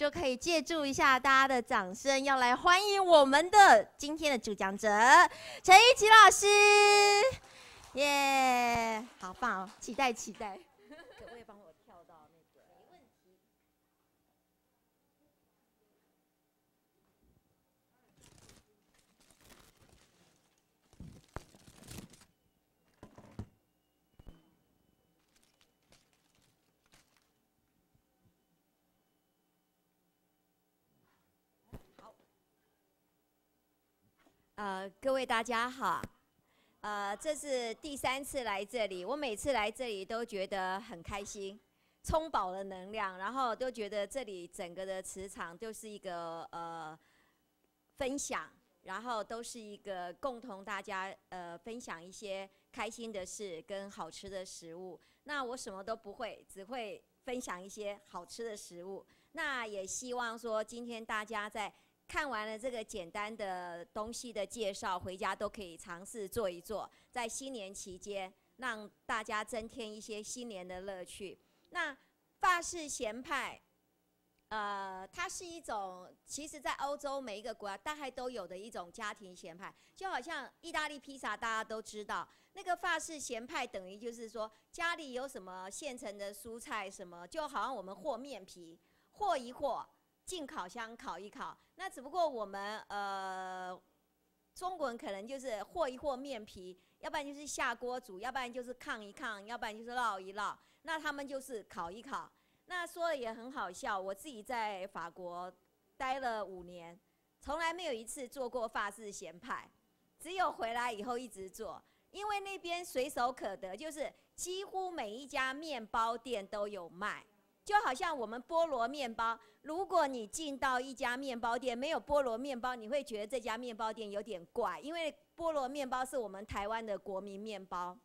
就可以借助一下大家的掌声，要来欢迎我们的今天的主讲者陈一琪老师，耶，好棒哦，期待期待。呃，各位大家好，呃，这是第三次来这里，我每次来这里都觉得很开心，充饱了能量，然后都觉得这里整个的磁场就是一个呃分享，然后都是一个共同大家呃分享一些开心的事跟好吃的食物。那我什么都不会，只会分享一些好吃的食物。那也希望说今天大家在。看完了这个简单的东西的介绍，回家都可以尝试做一做，在新年期间让大家增添一些新年的乐趣。那法式咸派，呃，它是一种，其实在欧洲每一个国家大概都有的一种家庭咸派，就好像意大利披萨大家都知道，那个法式咸派等于就是说家里有什么现成的蔬菜什么，就好像我们和面皮和一和。进烤箱烤一烤，那只不过我们呃，中国人可能就是和一和面皮，要不然就是下锅煮，要不然就是炕一炕，要不然就是烙一烙。那他们就是烤一烤。那说的也很好笑，我自己在法国待了五年，从来没有一次做过法式咸派，只有回来以后一直做，因为那边随手可得，就是几乎每一家面包店都有卖。就好像我们菠萝面包，如果你进到一家面包店没有菠萝面包，你会觉得这家面包店有点怪，因为菠萝面包是我们台湾的国民面包。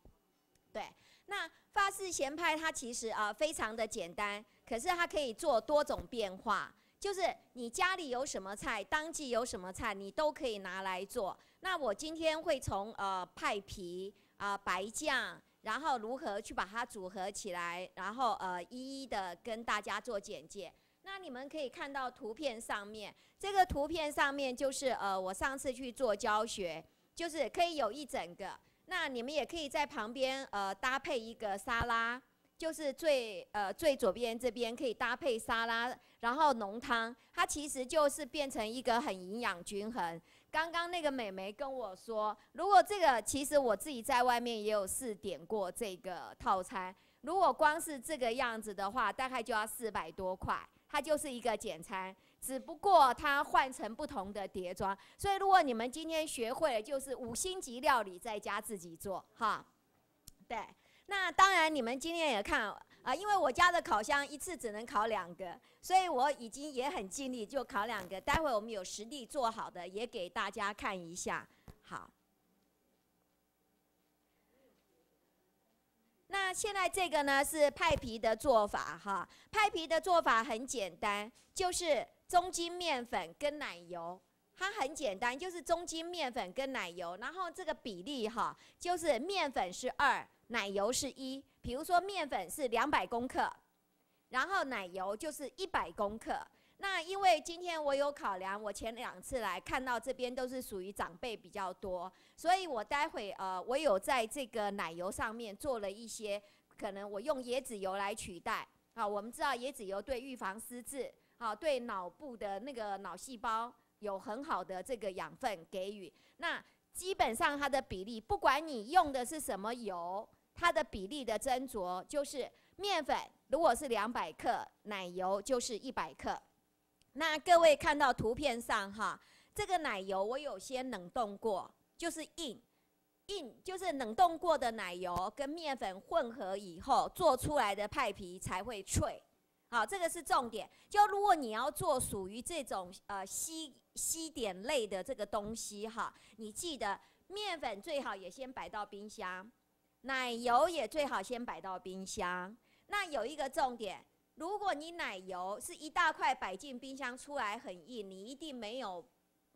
对，那法式咸派它其实啊非常的简单，可是它可以做多种变化，就是你家里有什么菜，当季有什么菜，你都可以拿来做。那我今天会从呃派皮啊白酱。然后如何去把它组合起来？然后呃，一一的跟大家做简介。那你们可以看到图片上面，这个图片上面就是呃，我上次去做教学，就是可以有一整个。那你们也可以在旁边呃搭配一个沙拉，就是最呃最左边这边可以搭配沙拉，然后浓汤，它其实就是变成一个很营养均衡。刚刚那个美眉跟我说，如果这个其实我自己在外面也有试点过这个套餐，如果光是这个样子的话，大概就要四百多块，它就是一个简餐，只不过它换成不同的碟装。所以如果你们今天学会，了，就是五星级料理在家自己做，哈，对。那当然你们今天也看。啊，因为我家的烤箱一次只能烤两个，所以我已经也很尽力，就烤两个。待会我们有实地做好的，也给大家看一下。好，那现在这个呢是派皮的做法哈。派皮的做法很简单，就是中筋面粉跟奶油，它很简单，就是中筋面粉跟奶油。然后这个比例哈，就是面粉是二，奶油是一。比如说面粉是两百公克，然后奶油就是一百公克。那因为今天我有考量，我前两次来看到这边都是属于长辈比较多，所以我待会呃，我有在这个奶油上面做了一些，可能我用椰子油来取代啊。我们知道椰子油对预防失智，好对脑部的那个脑细胞有很好的这个养分给予。那基本上它的比例，不管你用的是什么油。它的比例的斟酌就是面粉如果是两百克，奶油就是一百克。那各位看到图片上哈，这个奶油我有些冷冻过，就是硬，硬就是冷冻过的奶油跟面粉混合以后做出来的派皮才会脆。好，这个是重点。就如果你要做属于这种呃西西点类的这个东西哈，你记得面粉最好也先摆到冰箱。奶油也最好先摆到冰箱。那有一个重点，如果你奶油是一大块摆进冰箱出来很硬，你一定没有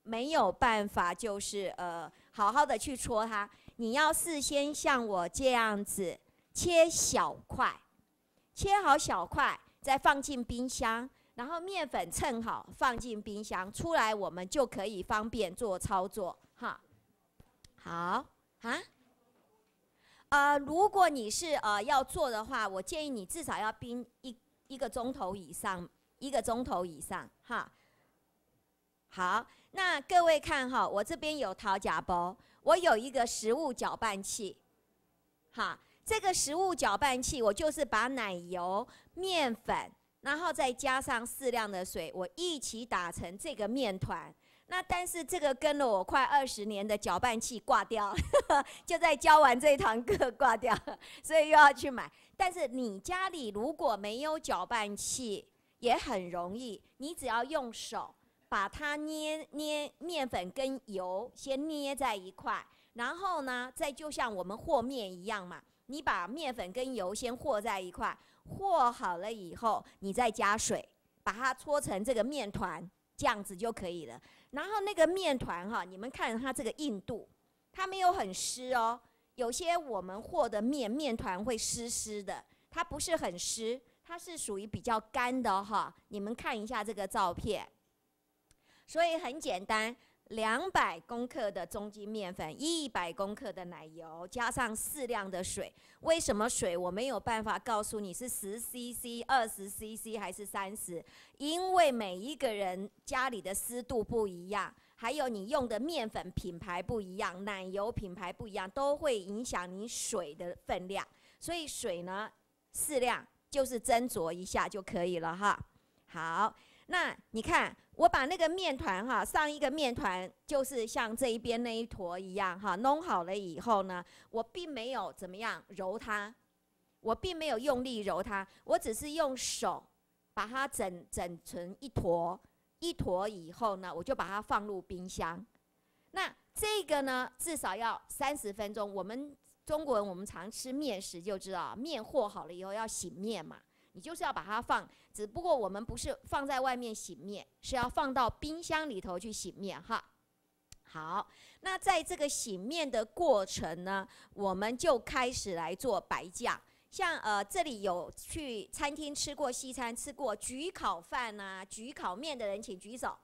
没有办法，就是呃，好好的去戳它。你要事先像我这样子切小块，切好小块再放进冰箱，然后面粉称好放进冰箱，出来我们就可以方便做操作哈。好啊。呃，如果你是呃要做的话，我建议你至少要冰一一个钟头以上，一个钟头以上哈。好，那各位看哈，我这边有陶家包，我有一个食物搅拌器，哈，这个食物搅拌器我就是把奶油、面粉，然后再加上适量的水，我一起打成这个面团。那但是这个跟了我快二十年的搅拌器挂掉，就在教完这堂课挂掉，所以又要去买。但是你家里如果没有搅拌器也很容易，你只要用手把它捏捏面粉跟油先捏在一块，然后呢再就像我们和面一样嘛，你把面粉跟油先和在一块，和好了以后你再加水把它搓成这个面团，这样子就可以了。然后那个面团哈，你们看它这个硬度，它没有很湿哦。有些我们和的面面团会湿湿的，它不是很湿，它是属于比较干的哈。你们看一下这个照片，所以很简单。两百公克的中筋面粉，一百公克的奶油，加上适量的水。为什么水？我没有办法告诉你是十 CC、二十 CC 还是三十，因为每一个人家里的湿度不一样，还有你用的面粉品牌不一样，奶油品牌不一样，都会影响你水的分量。所以水呢，适量就是斟酌一下就可以了哈。好，那你看。我把那个面团哈，上一个面团就是像这一边那一坨一样哈，弄好了以后呢，我并没有怎么样揉它，我并没有用力揉它，我只是用手把它整整成一坨一坨以后呢，我就把它放入冰箱。那这个呢，至少要三十分钟。我们中国人我们常吃面食就知道，面和好了以后要醒面嘛，你就是要把它放。只不过我们不是放在外面醒面，是要放到冰箱里头去醒面哈。好，那在这个醒面的过程呢，我们就开始来做白酱。像呃，这里有去餐厅吃过西餐、吃过焗烤饭呐、焗烤面的人，请举手。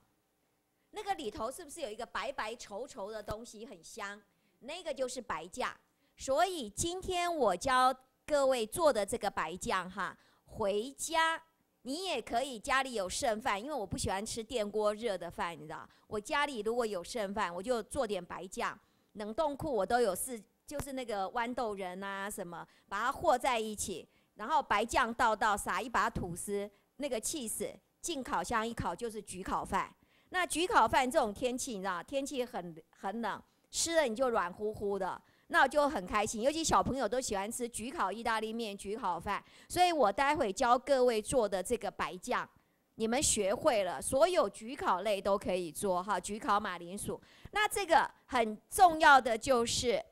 那个里头是不是有一个白白稠稠的东西，很香？那个就是白酱。所以今天我教各位做的这个白酱哈，回家。你也可以家里有剩饭，因为我不喜欢吃电锅热的饭，你知道。我家里如果有剩饭，我就做点白酱，冷冻库我都有是，就是那个豌豆仁啊什么，把它和在一起，然后白酱倒到，撒一把吐司，那个 cheese 进烤箱一烤就是焗烤饭。那焗烤饭这种天气，你知道，天气很很冷，吃了你就软乎乎的。那我就很开心，尤其小朋友都喜欢吃焗烤意大利面、焗烤饭，所以我待会教各位做的这个白酱，你们学会了，所有焗烤类都可以做哈。焗烤马铃薯，那这个很重要的就是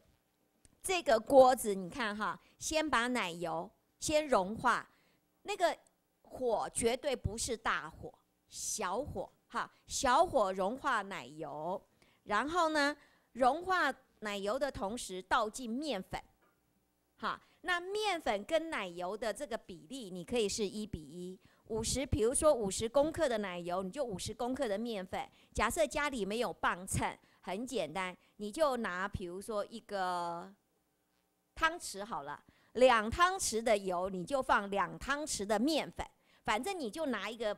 这个锅子，你看哈，先把奶油先融化，那个火绝对不是大火，小火哈，小火融化奶油，然后呢，融化。奶油的同时倒进面粉，好，那面粉跟奶油的这个比例，你可以是一比一，五十，比如说五十公克的奶油，你就五十公克的面粉。假设家里没有磅秤，很简单，你就拿，比如说一个汤匙好了，两汤匙的油，你就放两汤匙的面粉，反正你就拿一个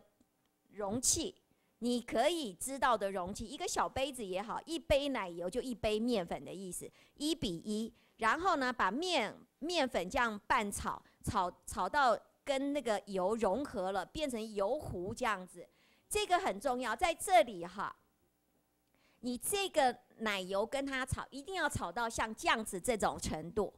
容器。你可以知道的容器，一个小杯子也好，一杯奶油就一杯面粉的意思，一比一。然后呢，把面面粉这样拌炒，炒炒到跟那个油融合了，变成油糊这样子。这个很重要，在这里哈，你这个奶油跟它炒，一定要炒到像酱子这种程度，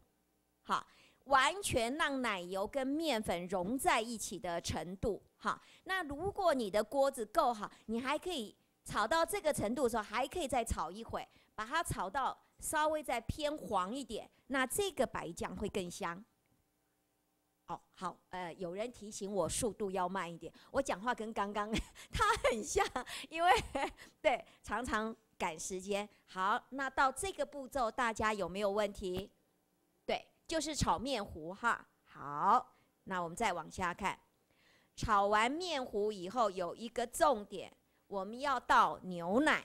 好，完全让奶油跟面粉融在一起的程度。好，那如果你的锅子够好，你还可以炒到这个程度的时候，还可以再炒一会，把它炒到稍微再偏黄一点，那这个白酱会更香。哦，好，呃，有人提醒我速度要慢一点，我讲话跟刚刚 他很像，因为 对，常常赶时间。好，那到这个步骤大家有没有问题？对，就是炒面糊哈。好，那我们再往下看。炒完面糊以后有一个重点，我们要倒牛奶。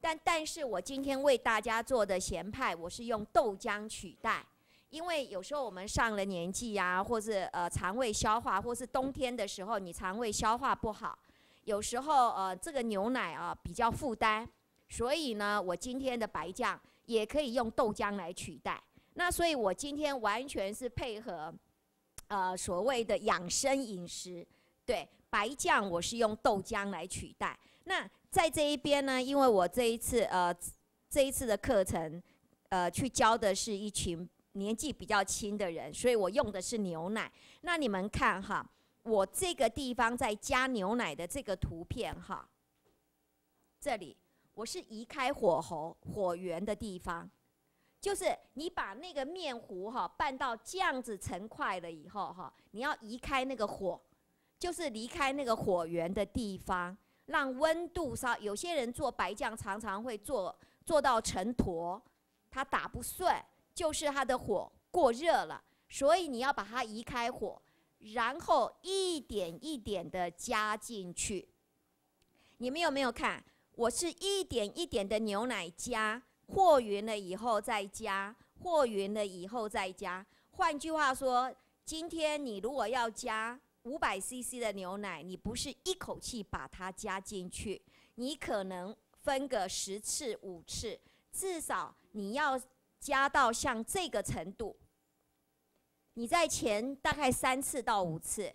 但但是我今天为大家做的咸派，我是用豆浆取代，因为有时候我们上了年纪呀，或是呃肠胃消化，或是冬天的时候你肠胃消化不好，有时候呃这个牛奶啊比较负担，所以呢我今天的白酱也可以用豆浆来取代。那所以我今天完全是配合。呃，所谓的养生饮食，对白酱我是用豆浆来取代。那在这一边呢，因为我这一次呃，这一次的课程呃，去教的是一群年纪比较轻的人，所以我用的是牛奶。那你们看哈，我这个地方在加牛奶的这个图片哈，这里我是移开火候火源的地方。就是你把那个面糊哈拌到酱子成块了以后哈，你要移开那个火，就是离开那个火源的地方，让温度稍。有些人做白酱常常会做做到成坨，它打不碎，就是它的火过热了。所以你要把它移开火，然后一点一点的加进去。你们有没有看？我是一点一点的牛奶加。和匀了以后再加，和匀了以后再加。换句话说，今天你如果要加五百 CC 的牛奶，你不是一口气把它加进去，你可能分个十次、五次，至少你要加到像这个程度。你在前大概三次到五次，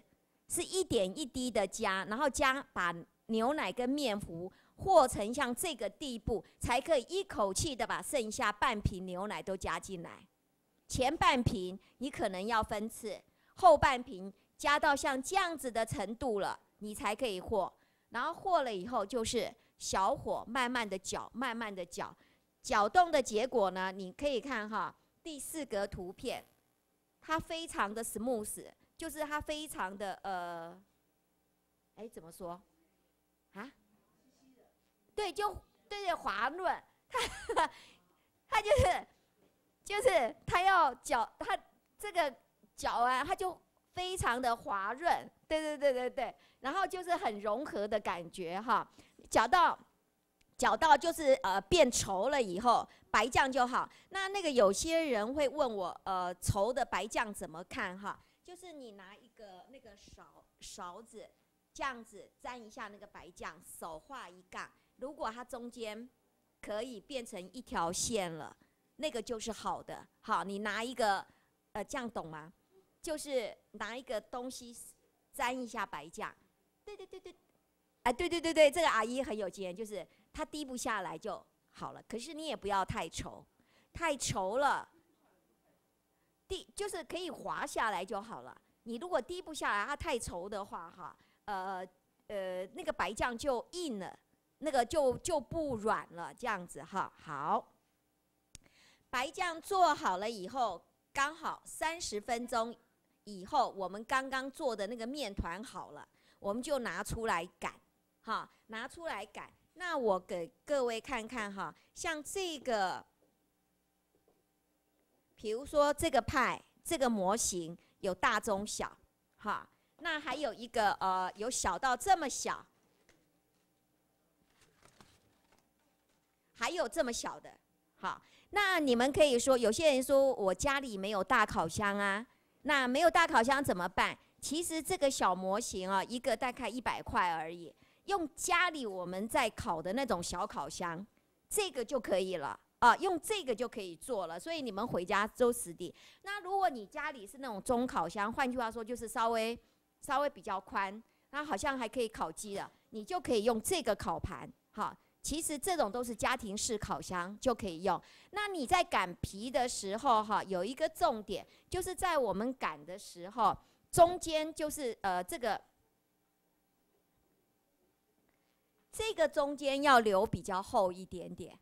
是一点一滴的加，然后加把牛奶跟面糊。和成像这个地步，才可以一口气的把剩下半瓶牛奶都加进来。前半瓶你可能要分次，后半瓶加到像这样子的程度了，你才可以和。然后和了以后就是小火慢慢的搅，慢慢的搅，搅动的结果呢，你可以看哈，第四格图片，它非常的 smooth，就是它非常的呃，哎怎么说啊？对，就对，对滑润，他他就是就是他要搅，他这个搅完，他就非常的滑润，对对对对对，然后就是很融合的感觉哈。搅到搅到就是呃变稠了以后，白酱就好。那那个有些人会问我，呃，稠的白酱怎么看哈？就是你拿一个那个勺勺子，这样子蘸一下那个白酱，手画一杠。如果它中间可以变成一条线了，那个就是好的。好，你拿一个，呃，酱懂吗？就是拿一个东西沾一下白酱。对对对对，哎，对对对对，这个阿姨很有经验，就是它滴不下来就好了。可是你也不要太稠，太稠了，滴就是可以滑下来就好了。你如果滴不下来，它太稠的话，哈，呃呃，那个白酱就硬了。那个就就不软了，这样子哈。好，白酱做好了以后，刚好三十分钟以后，我们刚刚做的那个面团好了，我们就拿出来擀，哈，拿出来擀。那我给各位看看哈，像这个，比如说这个派，这个模型有大中小，哈，那还有一个呃，有小到这么小。还有这么小的，好，那你们可以说，有些人说我家里没有大烤箱啊，那没有大烤箱怎么办？其实这个小模型啊，一个大概一百块而已，用家里我们在烤的那种小烤箱，这个就可以了啊，用这个就可以做了。所以你们回家都实地。那如果你家里是那种中烤箱，换句话说就是稍微稍微比较宽，那好像还可以烤鸡的，你就可以用这个烤盘，好。其实这种都是家庭式烤箱就可以用。那你在擀皮的时候，哈，有一个重点，就是在我们擀的时候，中间就是呃，这个这个中间要留比较厚一点点，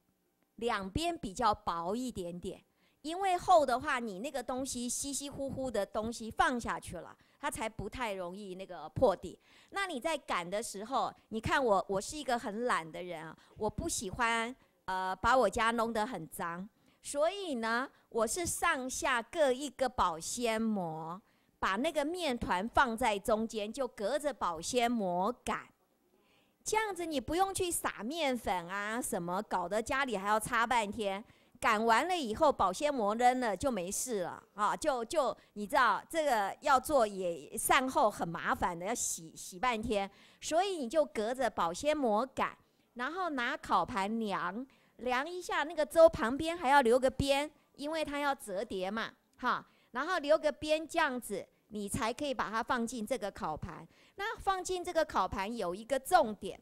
两边比较薄一点点。因为厚的话，你那个东西稀稀糊糊的东西放下去了。它才不太容易那个破底。那你在擀的时候，你看我，我是一个很懒的人啊，我不喜欢呃把我家弄得很脏，所以呢，我是上下各一个保鲜膜，把那个面团放在中间，就隔着保鲜膜擀，这样子你不用去撒面粉啊什么，搞得家里还要擦半天。擀完了以后，保鲜膜扔了就没事了啊！就就你知道这个要做也善后很麻烦的，要洗洗半天。所以你就隔着保鲜膜擀，然后拿烤盘量量一下那个粥旁边还要留个边，因为它要折叠嘛，哈。然后留个边这样子，你才可以把它放进这个烤盘。那放进这个烤盘有一个重点，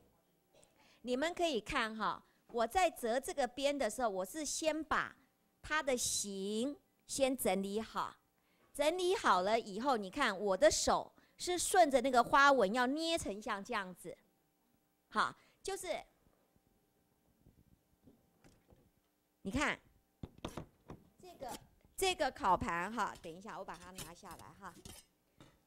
你们可以看哈。我在折这个边的时候，我是先把它的形先整理好。整理好了以后，你看我的手是顺着那个花纹要捏成像这样子，好，就是你看这个这个烤盘哈，等一下我把它拿下来哈。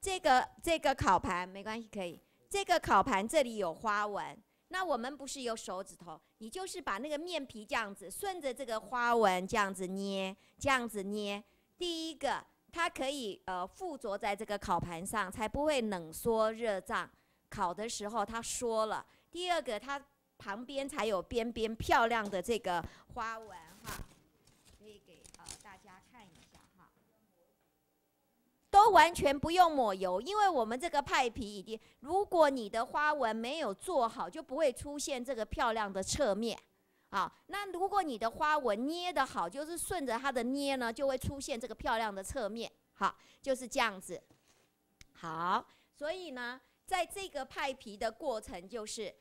这个这个烤盘没关系，可以。这个烤盘这里有花纹。那我们不是有手指头，你就是把那个面皮这样子顺着这个花纹这样子捏，这样子捏。第一个，它可以呃附着在这个烤盘上，才不会冷缩热胀，烤的时候它缩了。第二个，它旁边才有边边漂亮的这个花纹哈。都完全不用抹油，因为我们这个派皮已经，如果你的花纹没有做好，就不会出现这个漂亮的侧面，好，那如果你的花纹捏的好，就是顺着它的捏呢，就会出现这个漂亮的侧面，好，就是这样子，好，所以呢，在这个派皮的过程就是，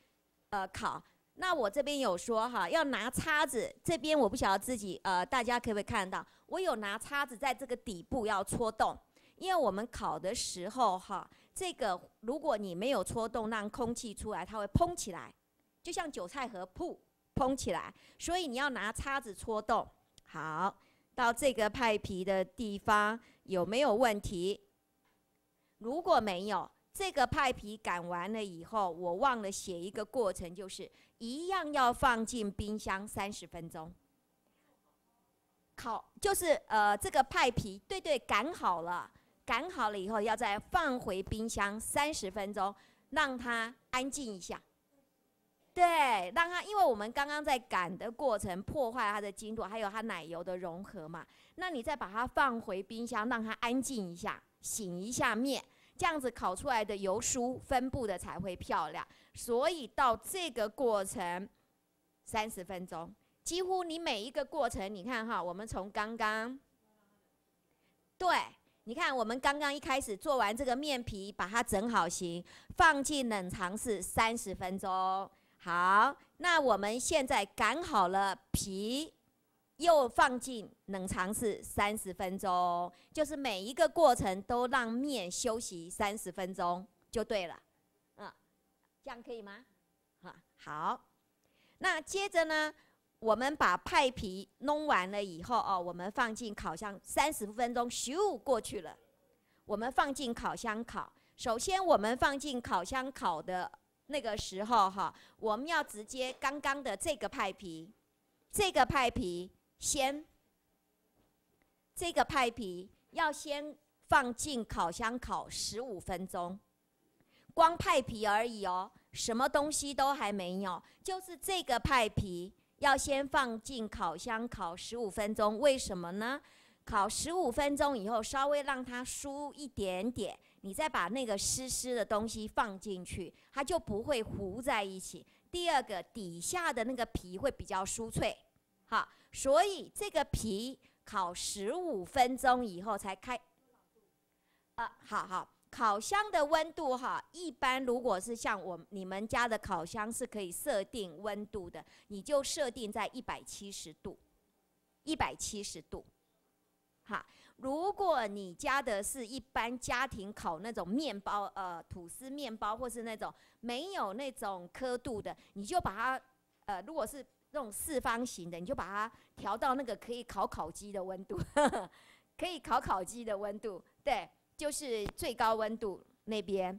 呃，烤，那我这边有说哈，要拿叉子，这边我不晓得自己，呃，大家可不可以看到，我有拿叉子在这个底部要戳洞。因为我们烤的时候，哈，这个如果你没有戳洞让空气出来，它会蓬起来，就像韭菜盒，噗，蓬起来。所以你要拿叉子戳洞。好，到这个派皮的地方有没有问题？如果没有，这个派皮擀完了以后，我忘了写一个过程，就是一样要放进冰箱三十分钟。烤就是呃，这个派皮，对对，擀好了。擀好了以后，要再放回冰箱三十分钟，让它安静一下。对，让它，因为我们刚刚在擀的过程破坏它的筋度，还有它奶油的融合嘛。那你再把它放回冰箱，让它安静一下，醒一下面，这样子烤出来的油酥分布的才会漂亮。所以到这个过程三十分钟，几乎你每一个过程，你看哈，我们从刚刚对。你看，我们刚刚一开始做完这个面皮，把它整好型，放进冷藏室三十分钟。好，那我们现在擀好了皮，又放进冷藏室三十分钟，就是每一个过程都让面休息三十分钟就对了。嗯，这样可以吗？哈，好。那接着呢？我们把派皮弄完了以后哦，我们放进烤箱三十分钟，咻过去了。我们放进烤箱烤。首先，我们放进烤箱烤的那个时候哈，我们要直接刚刚的这个派皮，这个派皮先，这个派皮要先放进烤箱烤十五分钟，光派皮而已哦，什么东西都还没有，就是这个派皮。要先放进烤箱烤十五分钟，为什么呢？烤十五分钟以后，稍微让它酥一点点，你再把那个湿湿的东西放进去，它就不会糊在一起。第二个，底下的那个皮会比较酥脆，好，所以这个皮烤十五分钟以后才开。啊，好好。烤箱的温度哈，一般如果是像我你们家的烤箱是可以设定温度的，你就设定在一百七十度，一百七十度，哈。如果你家的是一般家庭烤那种面包，呃，吐司面包或是那种没有那种刻度的，你就把它，呃，如果是那种四方形的，你就把它调到那个可以烤烤鸡的温度，可以烤烤鸡的温度，对。就是最高温度那边，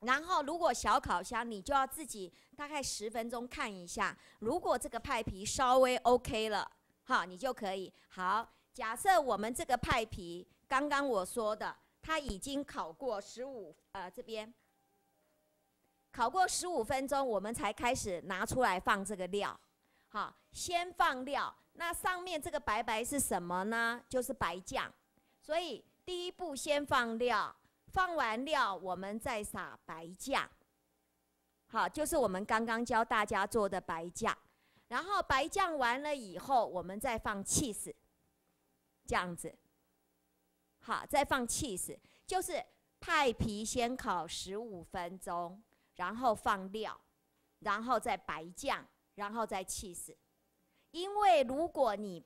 然后如果小烤箱，你就要自己大概十分钟看一下，如果这个派皮稍微 OK 了，哈，你就可以。好，假设我们这个派皮刚刚我说的，它已经烤过十五呃这边，烤过十五分钟，我们才开始拿出来放这个料，好，先放料。那上面这个白白是什么呢？就是白酱，所以。第一步先放料，放完料，我们再撒白酱。好，就是我们刚刚教大家做的白酱。然后白酱完了以后，我们再放 cheese，这样子。好，再放 cheese，就是派皮先烤十五分钟，然后放料，然后再白酱，然后再 cheese。因为如果你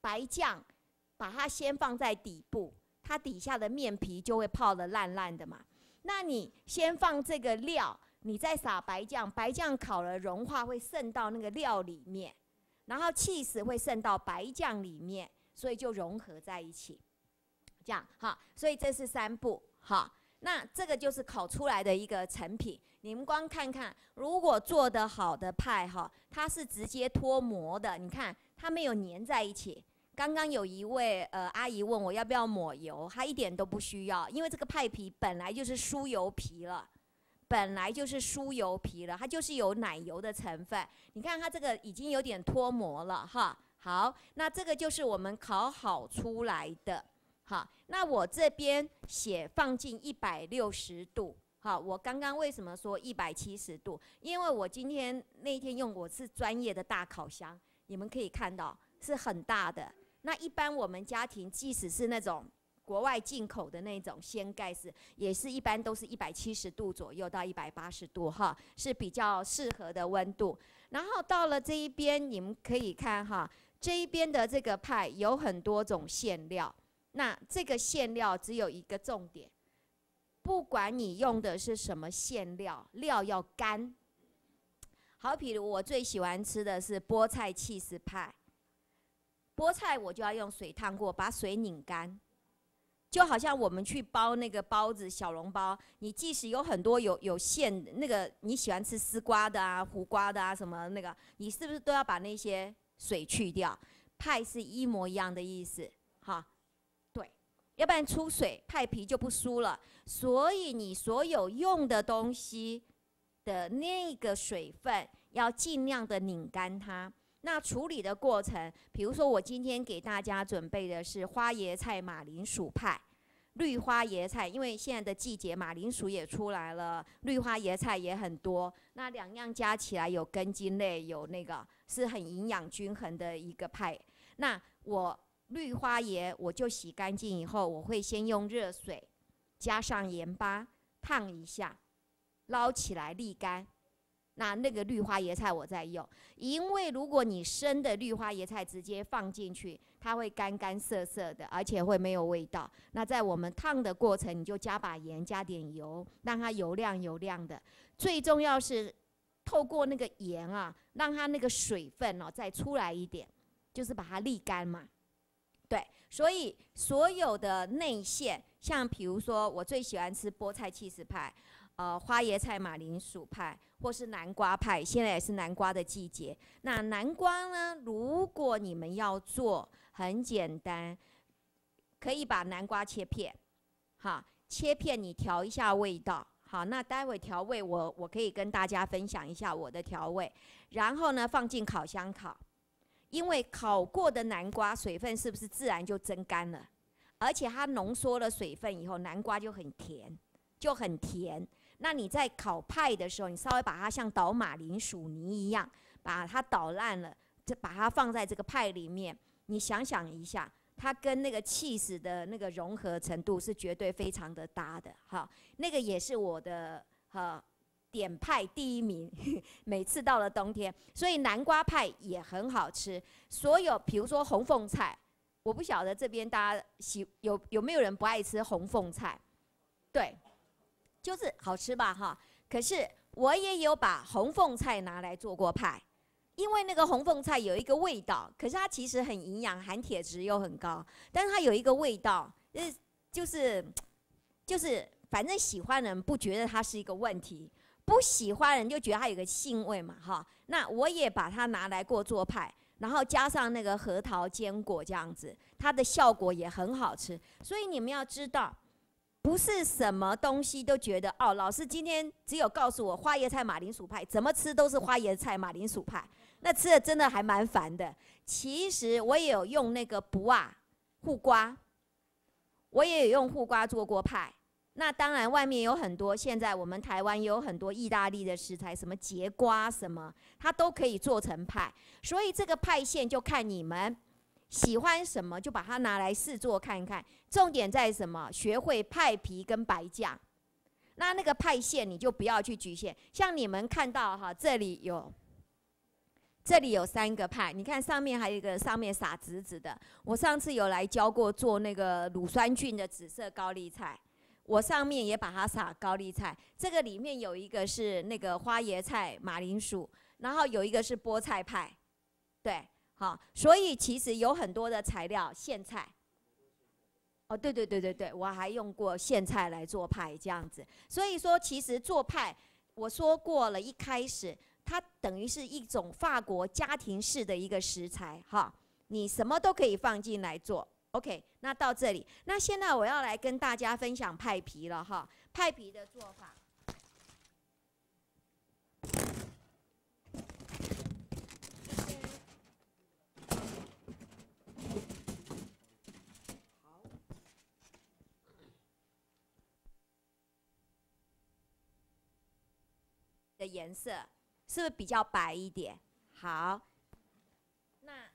白酱把它先放在底部，它底下的面皮就会泡的烂烂的嘛，那你先放这个料，你再撒白酱，白酱烤了融化会渗到那个料里面，然后气死会渗到白酱里面，所以就融合在一起，这样哈，所以这是三步哈，那这个就是烤出来的一个成品，你们光看看，如果做得好的派哈，它是直接脱模的，你看它没有粘在一起。刚刚有一位呃阿姨问我要不要抹油，她一点都不需要，因为这个派皮本来就是酥油皮了，本来就是酥油皮了，它就是有奶油的成分。你看它这个已经有点脱模了哈。好，那这个就是我们烤好出来的。好，那我这边写放进一百六十度。好，我刚刚为什么说一百七十度？因为我今天那天用我是专业的大烤箱，你们可以看到是很大的。那一般我们家庭，即使是那种国外进口的那种鲜盖式，也是一般都是一百七十度左右到一百八十度哈，是比较适合的温度。然后到了这一边，你们可以看哈，这一边的这个派有很多种馅料。那这个馅料只有一个重点，不管你用的是什么馅料，料要干。好，比如我最喜欢吃的是菠菜起司派。菠菜我就要用水烫过，把水拧干，就好像我们去包那个包子、小笼包，你即使有很多有有馅，那个你喜欢吃丝瓜的啊、胡瓜的啊什么那个，你是不是都要把那些水去掉？派是一模一样的意思，哈，对，要不然出水，派皮就不酥了。所以你所有用的东西的那个水分要尽量的拧干它。那处理的过程，比如说我今天给大家准备的是花椰菜马铃薯派，绿花椰菜，因为现在的季节马铃薯也出来了，绿花椰菜也很多，那两样加起来有根茎类，有那个是很营养均衡的一个派。那我绿花椰我就洗干净以后，我会先用热水加上盐巴烫一下，捞起来沥干。那那个绿花椰菜我在用，因为如果你生的绿花椰菜直接放进去，它会干干涩涩的，而且会没有味道。那在我们烫的过程，你就加把盐，加点油，让它油亮油亮的。最重要是透过那个盐啊，让它那个水分哦再出来一点，就是把它沥干嘛。对，所以所有的内馅，像比如说我最喜欢吃菠菜起司、派。呃，花椰菜、马铃薯派，或是南瓜派，现在也是南瓜的季节。那南瓜呢？如果你们要做，很简单，可以把南瓜切片，哈，切片你调一下味道，好，那待会调味我我可以跟大家分享一下我的调味，然后呢放进烤箱烤，因为烤过的南瓜水分是不是自然就蒸干了，而且它浓缩了水分以后，南瓜就很甜，就很甜。那你在烤派的时候，你稍微把它像倒马铃薯泥一样，把它捣烂了，就把它放在这个派里面。你想想一下，它跟那个 cheese 的那个融合程度是绝对非常的搭的。好，那个也是我的哈点派第一名。每次到了冬天，所以南瓜派也很好吃。所有，比如说红凤菜，我不晓得这边大家喜有有没有人不爱吃红凤菜？对。就是好吃吧，哈。可是我也有把红凤菜拿来做过派，因为那个红凤菜有一个味道，可是它其实很营养，含铁质又很高。但是它有一个味道，呃，就是，就是，反正喜欢的人不觉得它是一个问题，不喜欢人就觉得它有个腥味嘛，哈。那我也把它拿来过做派，然后加上那个核桃坚果这样子，它的效果也很好吃。所以你们要知道。不是什么东西都觉得哦，老师今天只有告诉我花椰菜马铃薯派怎么吃都是花椰菜马铃薯派，那吃的真的还蛮烦的。其实我也有用那个不啊护瓜，我也有用护瓜做过派。那当然外面有很多，现在我们台湾有很多意大利的食材，什么节瓜什么，它都可以做成派。所以这个派线就看你们。喜欢什么就把它拿来试做看一看，重点在什么？学会派皮跟摆架，那那个派馅你就不要去局限。像你们看到哈，这里有，这里有三个派，你看上面还有一个上面撒紫紫的。我上次有来教过做那个乳酸菌的紫色高丽菜，我上面也把它撒高丽菜。这个里面有一个是那个花椰菜马铃薯，然后有一个是菠菜派，对。好，所以其实有很多的材料，苋菜。哦，对对对对对，我还用过苋菜来做派这样子。所以说，其实做派，我说过了一开始，它等于是一种法国家庭式的一个食材哈，你什么都可以放进来做。OK，那到这里，那现在我要来跟大家分享派皮了哈，派皮的做法。的颜色是不是比较白一点？好，那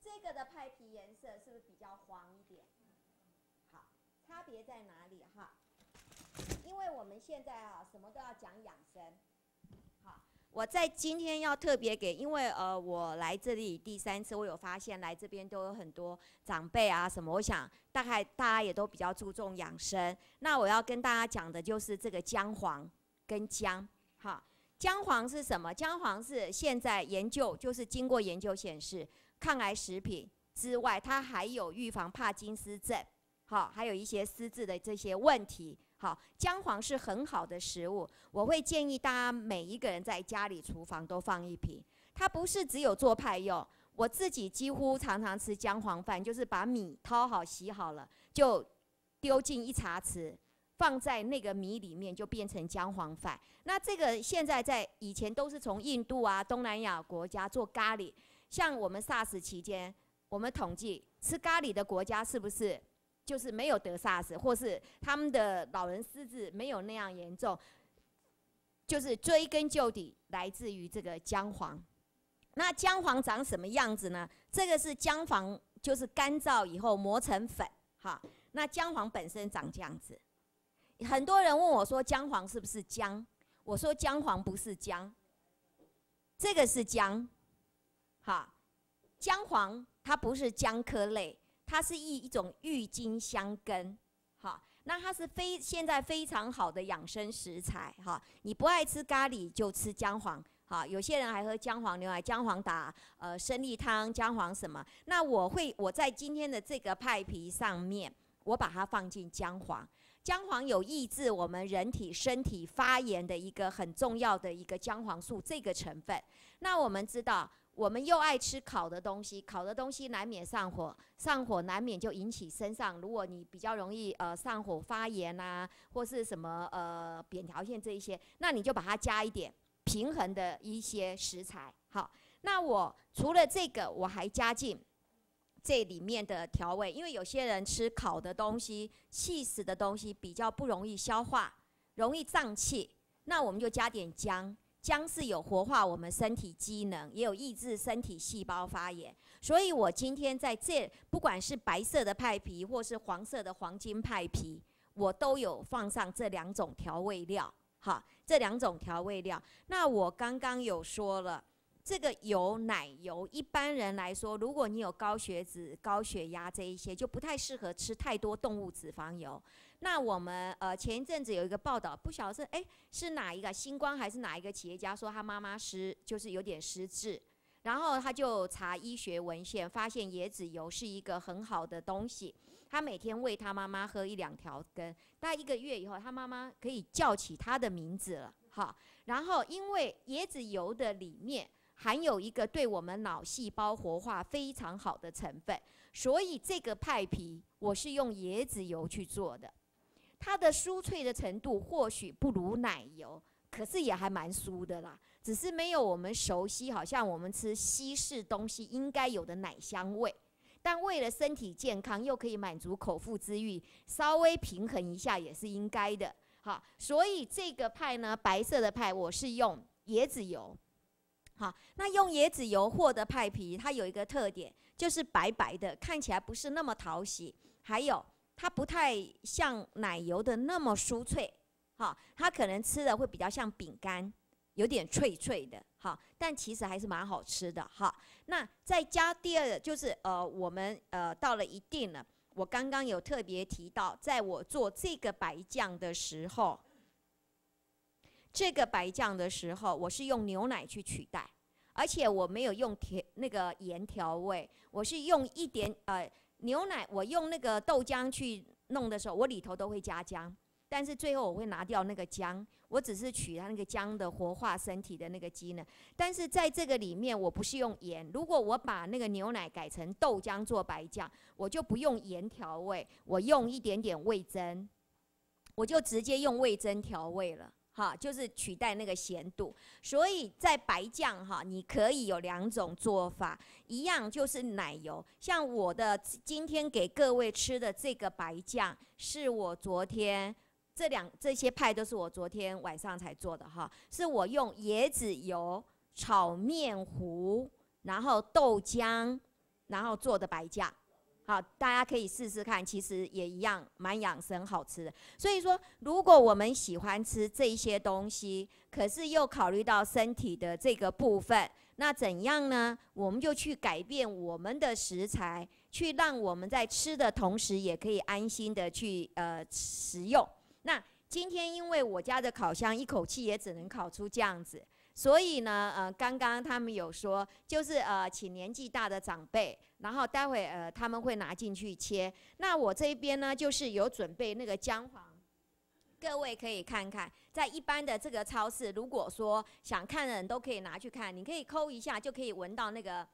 这个的派皮颜色是不是比较黄一点？好，差别在哪里哈？因为我们现在啊，什么都要讲养生，好。我在今天要特别给，因为呃，我来这里第三次，我有发现来这边都有很多长辈啊什么，我想大概大家也都比较注重养生。那我要跟大家讲的就是这个姜黄跟姜。好，姜黄是什么？姜黄是现在研究，就是经过研究显示，抗癌食品之外，它还有预防帕金斯症，好，还有一些失智的这些问题。好，姜黄是很好的食物，我会建议大家每一个人在家里厨房都放一瓶。它不是只有做派用，我自己几乎常常吃姜黄饭，就是把米掏好洗好了，就丢进一茶匙，放在那个米里面，就变成姜黄饭。那这个现在在以前都是从印度啊、东南亚国家做咖喱，像我们 SARS 期间，我们统计吃咖喱的国家是不是？就是没有得 SARS，或是他们的老人失智没有那样严重，就是追根究底来自于这个姜黄。那姜黄长什么样子呢？这个是姜黄，就是干燥以后磨成粉，哈。那姜黄本身长这样子。很多人问我说姜黄是不是姜？我说姜黄不是姜，这个是姜，哈。姜黄它不是姜科类。它是一一种郁金香根，哈，那它是非现在非常好的养生食材，哈，你不爱吃咖喱就吃姜黄，哈，有些人还喝姜黄牛奶、姜黄打呃生力汤、姜黄什么。那我会我在今天的这个派皮上面，我把它放进姜黄，姜黄有抑制我们人体身体发炎的一个很重要的一个姜黄素这个成分。那我们知道。我们又爱吃烤的东西，烤的东西难免上火，上火难免就引起身上。如果你比较容易呃上火发炎呐，或是什么呃扁桃腺这一些，那你就把它加一点平衡的一些食材。好，那我除了这个，我还加进这里面的调味，因为有些人吃烤的东西、气死的东西比较不容易消化，容易胀气，那我们就加点姜。将是有活化我们身体机能，也有抑制身体细胞发炎。所以我今天在这，不管是白色的派皮或是黄色的黄金派皮，我都有放上这两种调味料。哈，这两种调味料。那我刚刚有说了，这个油奶油，一般人来说，如果你有高血脂、高血压这一些，就不太适合吃太多动物脂肪油。那我们呃，前一阵子有一个报道，不晓得是哎是哪一个星光还是哪一个企业家说他妈妈失就是有点失智，然后他就查医学文献，发现椰子油是一个很好的东西。他每天喂他妈妈喝一两条根，大概一个月以后，他妈妈可以叫起他的名字了哈。然后因为椰子油的里面含有一个对我们脑细胞活化非常好的成分，所以这个派皮我是用椰子油去做的。它的酥脆的程度或许不如奶油，可是也还蛮酥的啦。只是没有我们熟悉，好像我们吃西式东西应该有的奶香味。但为了身体健康，又可以满足口腹之欲，稍微平衡一下也是应该的。好，所以这个派呢，白色的派，我是用椰子油。好，那用椰子油获得派皮，它有一个特点，就是白白的，看起来不是那么讨喜。还有。它不太像奶油的那么酥脆，哈，它可能吃的会比较像饼干，有点脆脆的，哈，但其实还是蛮好吃的，哈。那再加第二就是呃，我们呃到了一定了，我刚刚有特别提到，在我做这个白酱的时候，这个白酱的时候，我是用牛奶去取代，而且我没有用甜那个盐调味，我是用一点呃。牛奶，我用那个豆浆去弄的时候，我里头都会加姜，但是最后我会拿掉那个姜，我只是取它那个姜的活化身体的那个机能。但是在这个里面，我不是用盐。如果我把那个牛奶改成豆浆做白酱，我就不用盐调味，我用一点点味增，我就直接用味增调味了。哈，就是取代那个咸度，所以在白酱哈，你可以有两种做法，一样就是奶油，像我的今天给各位吃的这个白酱，是我昨天这两这些派都是我昨天晚上才做的哈，是我用椰子油炒面糊，然后豆浆，然后做的白酱。好，大家可以试试看，其实也一样，蛮养生、好吃的。所以说，如果我们喜欢吃这些东西，可是又考虑到身体的这个部分，那怎样呢？我们就去改变我们的食材，去让我们在吃的同时，也可以安心的去呃食用。那今天因为我家的烤箱一口气也只能烤出这样子。所以呢，呃，刚刚他们有说，就是呃，请年纪大的长辈，然后待会儿呃，他们会拿进去切。那我这边呢，就是有准备那个姜黄，各位可以看看，在一般的这个超市，如果说想看的人都可以拿去看，你可以抠一下，就可以闻到那个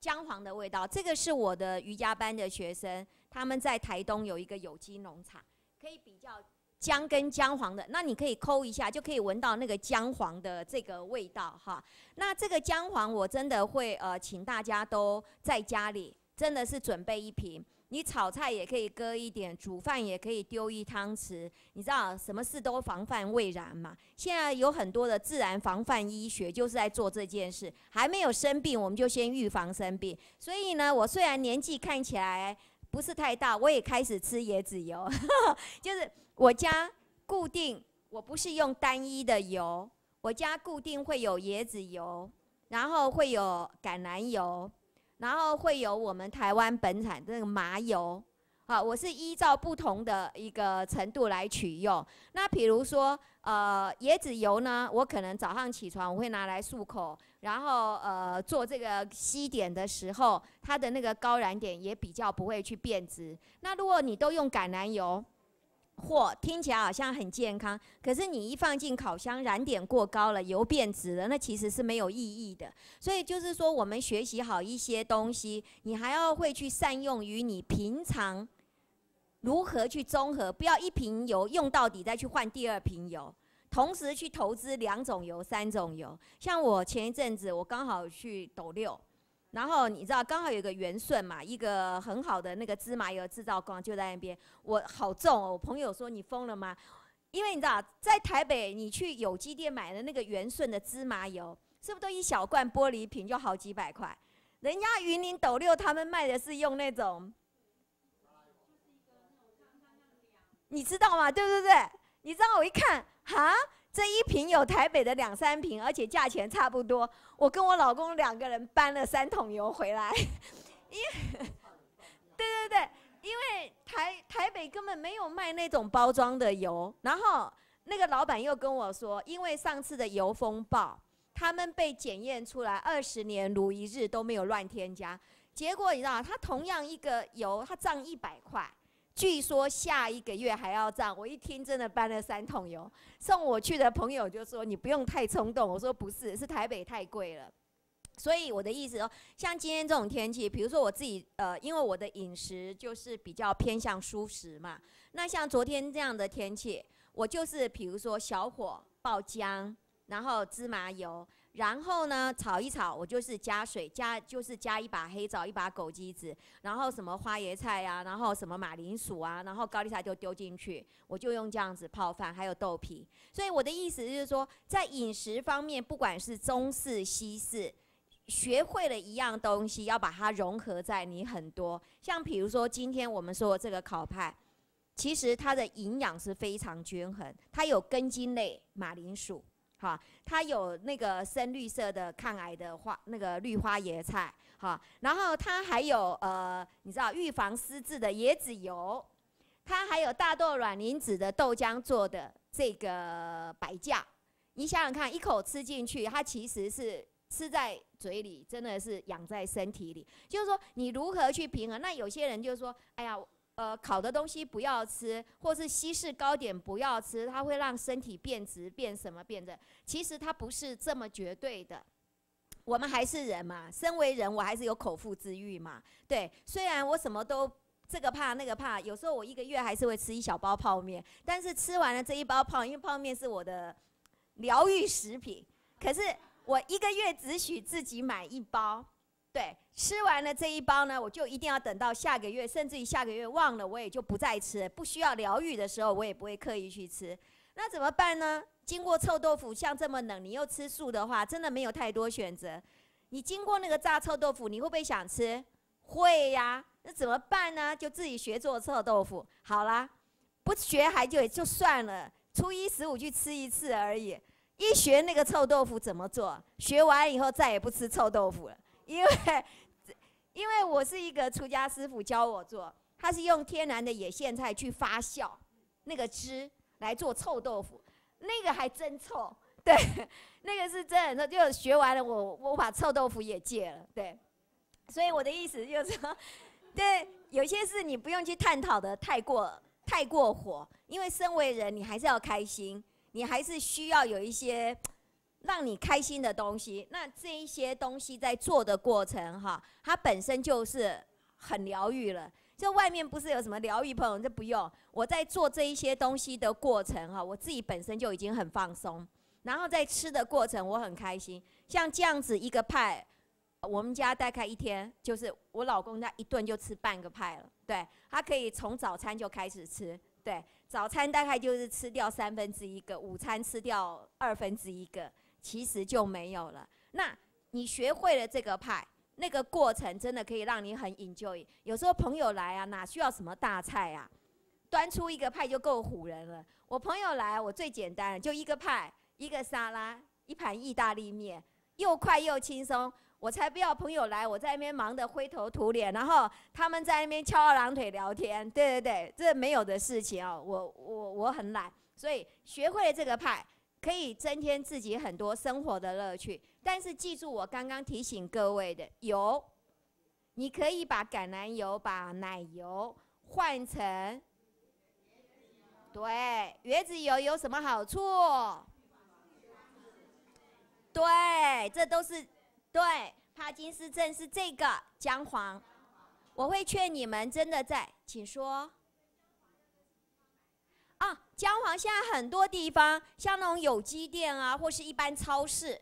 姜黄的味道。这个是我的瑜伽班的学生，他们在台东有一个有机农场，可以比较。姜跟姜黄的，那你可以抠一下，就可以闻到那个姜黄的这个味道哈。那这个姜黄，我真的会呃，请大家都在家里真的是准备一瓶，你炒菜也可以搁一点，煮饭也可以丢一汤匙。你知道，什么事都防范未然嘛。现在有很多的自然防范医学，就是在做这件事，还没有生病，我们就先预防生病。所以呢，我虽然年纪看起来，不是太大，我也开始吃椰子油，就是我家固定，我不是用单一的油，我家固定会有椰子油，然后会有橄榄油，然后会有我们台湾本产的麻油。好，我是依照不同的一个程度来取用。那比如说，呃，椰子油呢，我可能早上起床我会拿来漱口，然后呃做这个西点的时候，它的那个高燃点也比较不会去变质。那如果你都用橄榄油，或听起来好像很健康，可是你一放进烤箱，燃点过高了，油变质了，那其实是没有意义的。所以就是说，我们学习好一些东西，你还要会去善用于你平常。如何去综合？不要一瓶油用到底，再去换第二瓶油，同时去投资两种油、三种油。像我前一阵子，我刚好去斗六，然后你知道，刚好有个元顺嘛，一个很好的那个芝麻油制造工就在那边。我好重哦，朋友说你疯了吗？因为你知道，在台北你去有机店买的那个元顺的芝麻油，是不是都一小罐玻璃瓶就好几百块？人家云林斗六他们卖的是用那种。你知道吗？对不对？你知道我一看哈，这一瓶有台北的两三瓶，而且价钱差不多。我跟我老公两个人搬了三桶油回来，因，为，对对对，因为台台北根本没有卖那种包装的油。然后那个老板又跟我说，因为上次的油风暴，他们被检验出来二十年如一日都没有乱添加。结果你知道，他同样一个油，他涨一百块。据说下一个月还要涨，我一听真的搬了三桶油。送我去的朋友就说：“你不用太冲动。”我说：“不是，是台北太贵了。”所以我的意思说，像今天这种天气，比如说我自己，呃，因为我的饮食就是比较偏向蔬食嘛。那像昨天这样的天气，我就是比如说小火爆姜，然后芝麻油。然后呢，炒一炒，我就是加水加，就是加一把黑枣，一把枸杞子，然后什么花椰菜呀，然后什么马铃薯啊，然后高丽菜就丢进去，我就用这样子泡饭，还有豆皮。所以我的意思就是说，在饮食方面，不管是中式、西式，学会了一样东西，要把它融合在你很多。像比如说，今天我们说这个烤派，其实它的营养是非常均衡，它有根茎类马铃薯。哈，它有那个深绿色的抗癌的花，那个绿花椰菜，哈，然后它还有呃，你知道预防失智的椰子油，它还有大豆卵磷脂的豆浆做的这个白酱，你想想看，一口吃进去，它其实是吃在嘴里，真的是养在身体里，就是说你如何去平衡？那有些人就说，哎呀。呃，烤的东西不要吃，或是西式糕点不要吃，它会让身体变直、变什么变的。其实它不是这么绝对的，我们还是人嘛，身为人我还是有口腹之欲嘛。对，虽然我什么都这个怕那个怕，有时候我一个月还是会吃一小包泡面，但是吃完了这一包泡，因为泡面是我的疗愈食品，可是我一个月只许自己买一包。对，吃完了这一包呢，我就一定要等到下个月，甚至于下个月忘了，我也就不再吃，不需要疗愈的时候，我也不会刻意去吃。那怎么办呢？经过臭豆腐，像这么冷，你又吃素的话，真的没有太多选择。你经过那个炸臭豆腐，你会不会想吃？会呀。那怎么办呢？就自己学做臭豆腐。好啦，不学还就也就算了，初一十五去吃一次而已。一学那个臭豆腐怎么做，学完以后再也不吃臭豆腐了。因为，因为我是一个出家师傅教我做，他是用天然的野苋菜去发酵那个汁来做臭豆腐，那个还真臭。对，那个是真的。就学完了，我我把臭豆腐也戒了。对，所以我的意思就是，说，对，有些事你不用去探讨的太过太过火，因为身为人，你还是要开心，你还是需要有一些。让你开心的东西，那这一些东西在做的过程哈，它本身就是很疗愈了。就外面不是有什么疗愈朋友，这不用。我在做这一些东西的过程哈，我自己本身就已经很放松。然后在吃的过程，我很开心。像这样子一个派，我们家大概一天就是我老公他一顿就吃半个派了。对，他可以从早餐就开始吃。对，早餐大概就是吃掉三分之一个，午餐吃掉二分之一个。其实就没有了。那你学会了这个派，那个过程真的可以让你很 enjoy。有时候朋友来啊，哪需要什么大菜啊？端出一个派就够唬人了。我朋友来，我最简单就一个派，一个沙拉，一盘意大利面，又快又轻松。我才不要朋友来，我在那边忙得灰头土脸，然后他们在那边翘二郎腿聊天。对对对，这没有的事情哦。我我我很懒，所以学会了这个派。可以增添自己很多生活的乐趣，但是记住我刚刚提醒各位的油，你可以把橄榄油把奶油换成，对，椰子油有什么好处？对，这都是对帕金斯症是这个姜黄，我会劝你们真的在，请说。姜黄现在很多地方，像那种有机店啊，或是一般超市，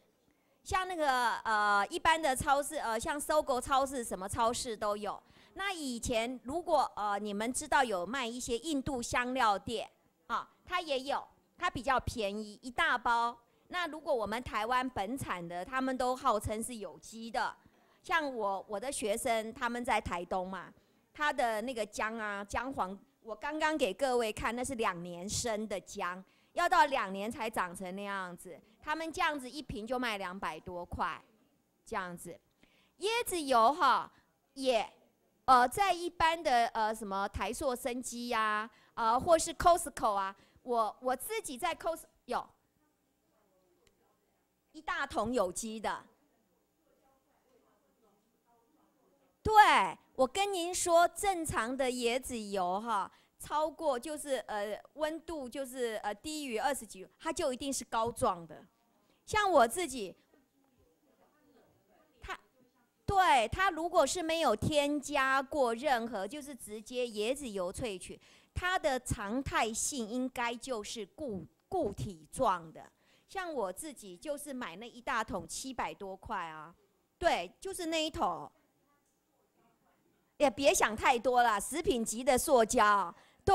像那个呃一般的超市，呃像搜狗超市，什么超市都有。那以前如果呃你们知道有卖一些印度香料店啊，它也有，它比较便宜，一大包。那如果我们台湾本产的，他们都号称是有机的，像我我的学生他们在台东嘛，他的那个姜啊姜黄。我刚刚给各位看，那是两年生的姜，要到两年才长成那样子。他们这样子一瓶就卖两百多块，这样子。椰子油哈也，呃，在一般的呃什么台塑生机呀，呃，或是 Costco 啊，我我自己在 Cost 有，一大桶有机的。对我跟您说，正常的椰子油哈，超过就是呃温度就是呃低于二十几，它就一定是膏状的。像我自己，它，对它如果是没有添加过任何，就是直接椰子油萃取，它的常态性应该就是固固体状的。像我自己就是买那一大桶七百多块啊，对，就是那一桶。也别想太多了，食品级的塑胶，对，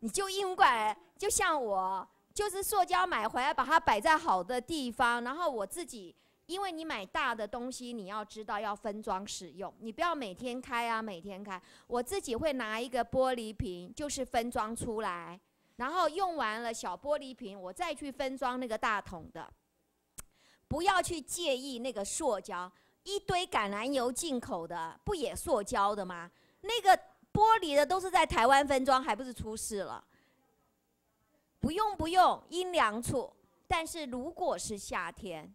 你就应该就像我，就是塑胶买回来把它摆在好的地方，然后我自己，因为你买大的东西，你要知道要分装使用，你不要每天开啊，每天开。我自己会拿一个玻璃瓶，就是分装出来，然后用完了小玻璃瓶，我再去分装那个大桶的，不要去介意那个塑胶。一堆橄榄油进口的不也塑胶的吗？那个玻璃的都是在台湾分装，还不是出事了？不用不用，阴凉处。但是如果是夏天，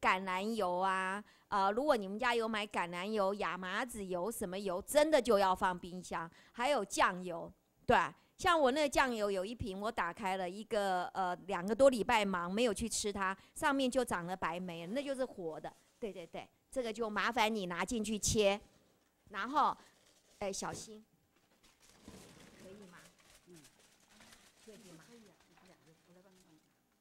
橄榄油啊，呃，如果你们家有买橄榄油、亚麻籽油什么油，真的就要放冰箱。还有酱油，对，像我那个酱油有一瓶，我打开了一个，呃，两个多礼拜忙没有去吃它，上面就长了白霉，那就是活的。对对对。这个就麻烦你拿进去切，然后，哎，小心，可以吗？嗯，可以吗？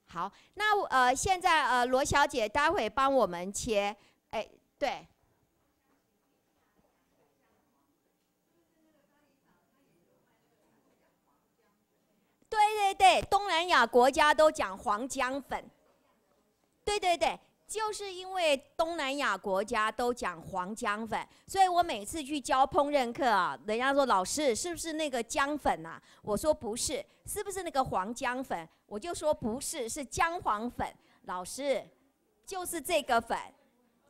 好，那呃，现在呃，罗小姐，待会帮我们切，哎，对，对对对，东南亚国家都讲黄姜粉，对对对。就是因为东南亚国家都讲黄姜粉，所以我每次去教烹饪课啊，人家说老师是不是那个姜粉啊？我说不是，是不是那个黄姜粉？我就说不是，是姜黄粉。老师，就是这个粉。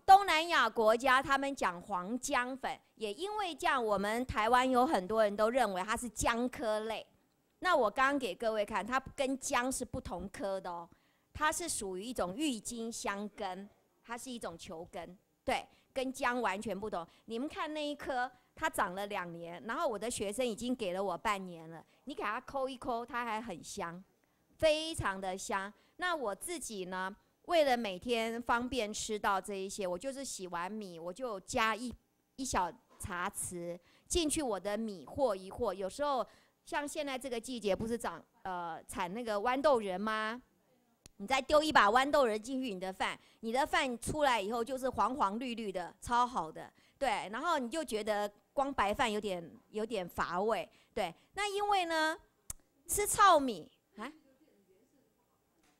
东南亚国家他们讲黄姜粉，也因为这样，我们台湾有很多人都认为它是姜科类。那我刚刚给各位看，它跟姜是不同科的哦。它是属于一种郁金香根，它是一种球根，对，跟姜完全不同。你们看那一颗，它长了两年，然后我的学生已经给了我半年了。你给它抠一抠，它还很香，非常的香。那我自己呢，为了每天方便吃到这一些，我就是洗完米，我就加一一小茶匙进去我的米和一和，有时候像现在这个季节，不是长呃产那个豌豆仁吗？你再丢一把豌豆仁进去你的饭，你的饭出来以后就是黄黄绿绿的，超好的，对。然后你就觉得光白饭有点有点乏味，对。那因为呢，吃糙米啊，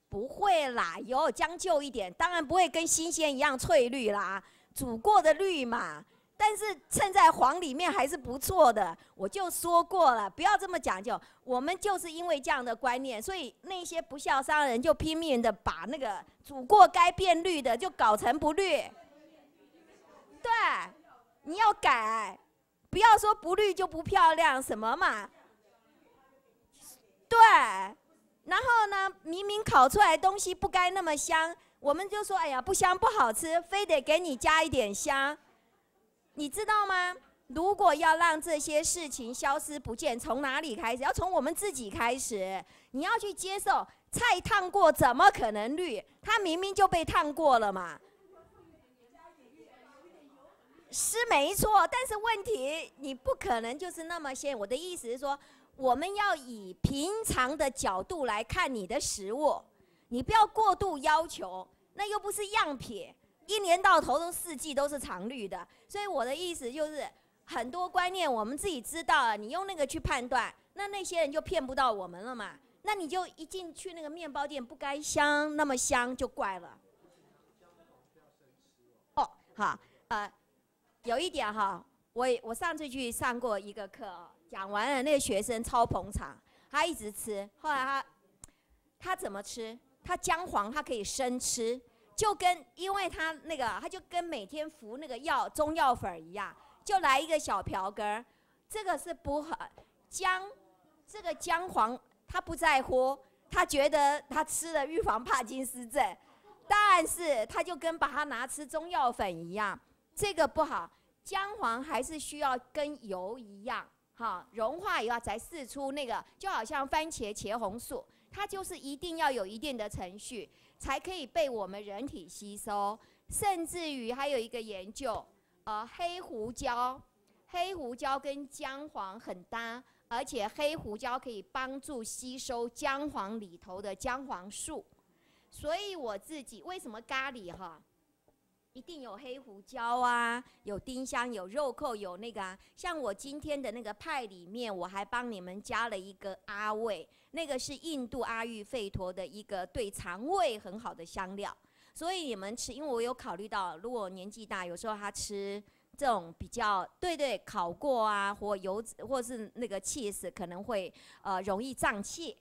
不会啦，有要将就一点，当然不会跟新鲜一样翠绿啦，煮过的绿嘛。但是衬在黄里面还是不错的，我就说过了，不要这么讲究。我们就是因为这样的观念，所以那些不孝商人就拼命的把那个煮过该变绿的就搞成不绿。对，你要改，不要说不绿就不漂亮什么嘛。对，然后呢，明明烤出来东西不该那么香，我们就说哎呀不香不好吃，非得给你加一点香。你知道吗？如果要让这些事情消失不见，从哪里开始？要从我们自己开始。你要去接受，菜烫过怎么可能绿？它明明就被烫过了嘛。是没错，但是问题你不可能就是那么些。我的意思是说，我们要以平常的角度来看你的食物，你不要过度要求，那又不是样品。一年到头都四季都是常绿的，所以我的意思就是，很多观念我们自己知道了，你用那个去判断，那那些人就骗不到我们了嘛。那你就一进去那个面包店，不该香那么香就怪了。哦，好，呃，有一点哈，我我上次去上过一个课啊，讲完了那个学生超捧场，他一直吃，后来他他怎么吃？他姜黄他可以生吃。就跟因为他那个，他就跟每天服那个药中药粉一样，就来一个小瓢根儿。这个是不好，姜，这个姜黄他不在乎，他觉得他吃了预防帕金森症，但是他就跟把他拿吃中药粉一样，这个不好。姜黄还是需要跟油一样，哈，融化以后才释出那个，就好像番茄茄红素，它就是一定要有一定的程序。才可以被我们人体吸收，甚至于还有一个研究，呃，黑胡椒，黑胡椒跟姜黄很搭，而且黑胡椒可以帮助吸收姜黄里头的姜黄素。所以我自己为什么咖喱哈，一定有黑胡椒啊，有丁香，有肉蔻，有那个啊，像我今天的那个派里面，我还帮你们加了一个阿魏。那个是印度阿育吠陀的一个对肠胃很好的香料，所以你们吃，因为我有考虑到，如果年纪大，有时候他吃这种比较对对烤过啊，或油或是那个 cheese 可能会呃容易胀气，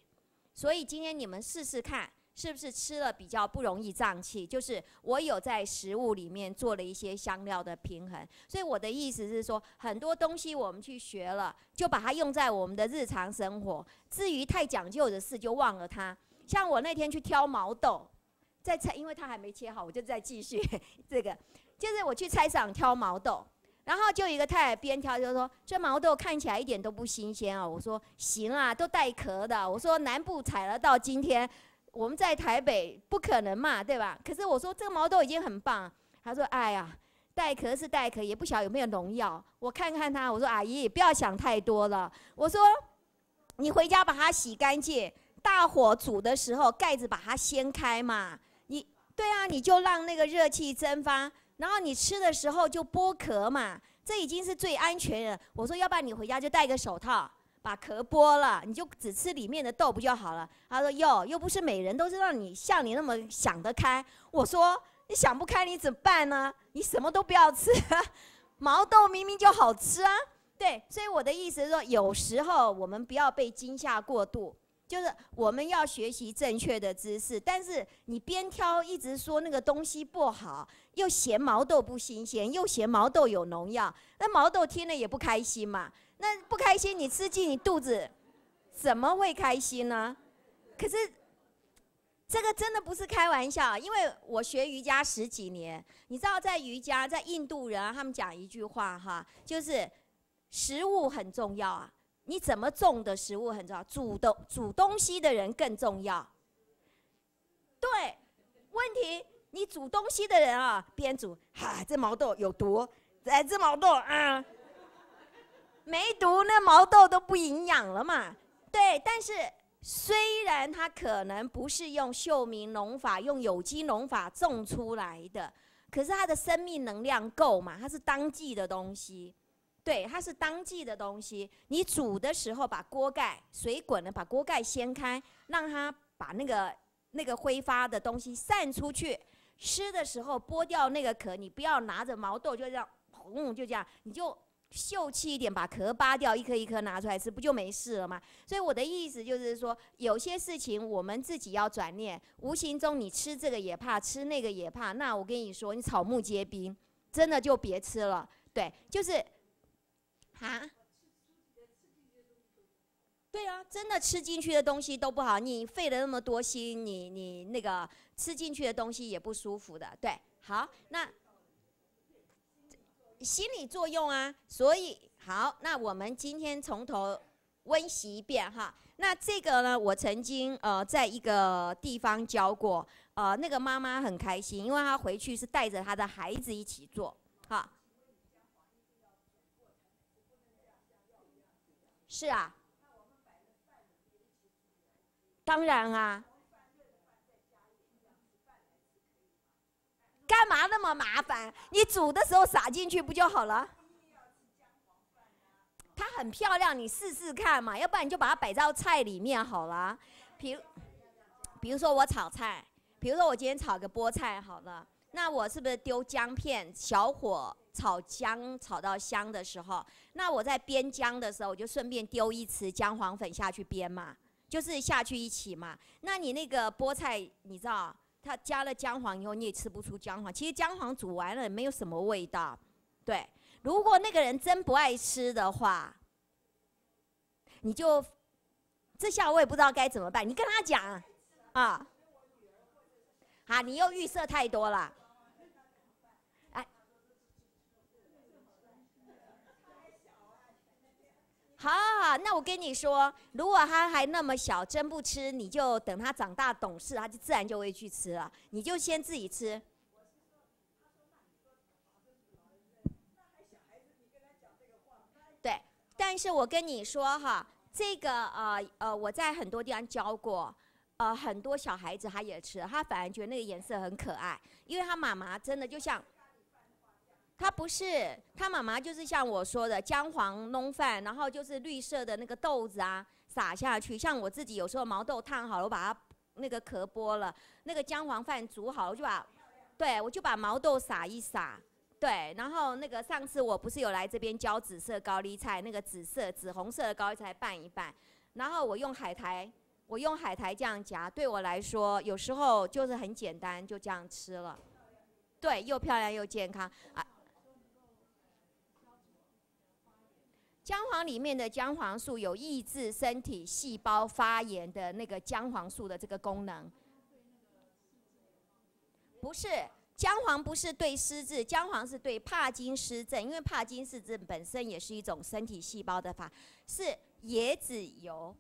所以今天你们试试看。是不是吃了比较不容易胀气？就是我有在食物里面做了一些香料的平衡，所以我的意思是说，很多东西我们去学了，就把它用在我们的日常生活。至于太讲究的事，就忘了它。像我那天去挑毛豆，在菜，因为它还没切好，我就在继续 这个。就是我去菜市场挑毛豆，然后就一个太太边挑就说：“这毛豆看起来一点都不新鲜啊！”我说：“行啊，都带壳的。”我说：“南部采了到今天。”我们在台北不可能嘛，对吧？可是我说这个毛豆已经很棒。他说：“哎呀，带壳是带壳，也不晓得有没有农药。我看看他，我说：“阿姨，不要想太多了。我说，你回家把它洗干净，大火煮的时候盖子把它掀开嘛。你对啊，你就让那个热气蒸发，然后你吃的时候就剥壳嘛。这已经是最安全的。我说，要不然你回家就戴个手套。”把壳剥了，你就只吃里面的豆不就好了？他说：“哟，又不是每人都让你像你那么想得开。”我说：“你想不开你怎么办呢？你什么都不要吃，毛豆明明就好吃啊。”对，所以我的意思是说，有时候我们不要被惊吓过度，就是我们要学习正确的知识。但是你边挑一直说那个东西不好，又嫌毛豆不新鲜，又嫌毛豆有农药，那毛豆听了也不开心嘛。那不开心，你吃进你肚子，怎么会开心呢？可是，这个真的不是开玩笑，因为我学瑜伽十几年，你知道在瑜伽，在印度人他们讲一句话哈，就是食物很重要啊，你怎么种的食物很重要，煮的煮东西的人更重要。对，问题你煮东西的人啊，边煮，哈，这毛豆有毒，哎，这毛豆啊。没毒，那毛豆都不营养了嘛？对，但是虽然它可能不是用秀明农法、用有机农法种出来的，可是它的生命能量够嘛？它是当季的东西，对，它是当季的东西。你煮的时候把锅盖水滚了，把锅盖掀开，让它把那个那个挥发的东西散出去。吃的时候剥掉那个壳，你不要拿着毛豆就这样，嗯，就这样，你就。秀气一点，把壳扒掉，一颗一颗拿出来吃，不就没事了吗？所以我的意思就是说，有些事情我们自己要转念。无形中你吃这个也怕，吃那个也怕。那我跟你说，你草木皆兵，真的就别吃了。对，就是啊，对啊，真的吃进去的东西都不好。你费了那么多心，你你那个吃进去的东西也不舒服的。对，好，那。心理作用啊，所以好，那我们今天从头温习一遍哈。那这个呢，我曾经呃在一个地方教过，呃，那个妈妈很开心，因为她回去是带着她的孩子一起做，哈。是啊，当然啊。干嘛那么麻烦？你煮的时候撒进去不就好了？它很漂亮，你试试看嘛。要不然你就把它摆到菜里面好了。比，如，比如说我炒菜，比如说我今天炒个菠菜，好了，那我是不是丢姜片？小火炒姜，炒到香的时候，那我在煸姜的时候，我就顺便丢一匙姜黄粉下去煸嘛，就是下去一起嘛。那你那个菠菜，你知道？他加了姜黄以后，你也吃不出姜黄。其实姜黄煮完了也没有什么味道，对。如果那个人真不爱吃的话，你就这下我也不知道该怎么办。你跟他讲，啊，啊，你又预设太多了。好好好，那我跟你说，如果他还那么小，真不吃，你就等他长大懂事，他就自然就会去吃了。你就先自己吃。对，但是我跟你说哈，这个呃呃，我在很多地方教过，呃，很多小孩子他也吃，他反而觉得那个颜色很可爱，因为他妈妈真的就像。他不是，他妈妈就是像我说的姜黄弄饭，然后就是绿色的那个豆子啊撒下去。像我自己有时候毛豆烫好了，我把它那个壳剥了，那个姜黄饭煮好了，我就把，对，我就把毛豆撒一撒，对。然后那个上次我不是有来这边浇紫色高丽菜，那个紫色紫红色的高丽菜拌一拌，然后我用海苔，我用海苔这样夹。对我来说，有时候就是很简单就这样吃了，对，又漂亮又健康啊。姜黄里面的姜黄素有抑制身体细胞发炎的那个姜黄素的这个功能，不是姜黄不是对湿疹，姜黄是对帕金斯症，因为帕金斯症本身也是一种身体细胞的发，是椰子油，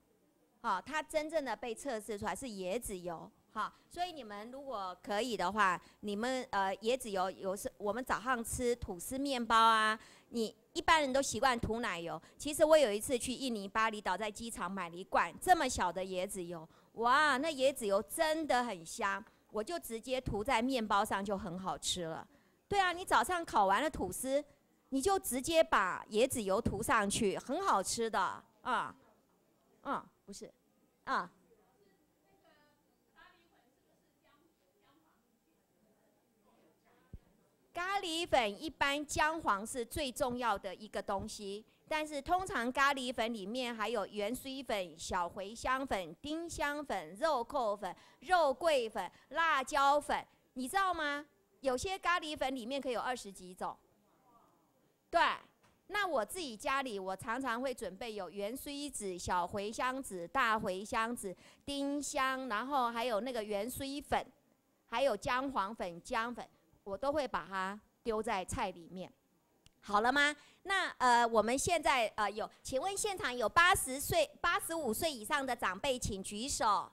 好，它真正的被测试出来是椰子油，好，所以你们如果可以的话，你们呃椰子油有时我们早上吃吐司面包啊，你。一般人都习惯涂奶油，其实我有一次去印尼巴厘岛，在机场买了一罐这么小的椰子油，哇，那椰子油真的很香，我就直接涂在面包上就很好吃了。对啊，你早上烤完了吐司，你就直接把椰子油涂上去，很好吃的啊，嗯，不是，啊。咖喱粉一般姜黄是最重要的一个东西，但是通常咖喱粉里面还有芫荽粉、小茴香粉、丁香粉、肉蔻粉、肉桂粉、辣椒粉，你知道吗？有些咖喱粉里面可以有二十几种。对，那我自己家里我常常会准备有芫荽籽、小茴香籽、大茴香籽、丁香，然后还有那个芫荽粉，还有姜黄粉、姜粉，我都会把它。丢在菜里面，好了吗？那呃，我们现在呃有，请问现场有八十岁、八十五岁以上的长辈，请举手。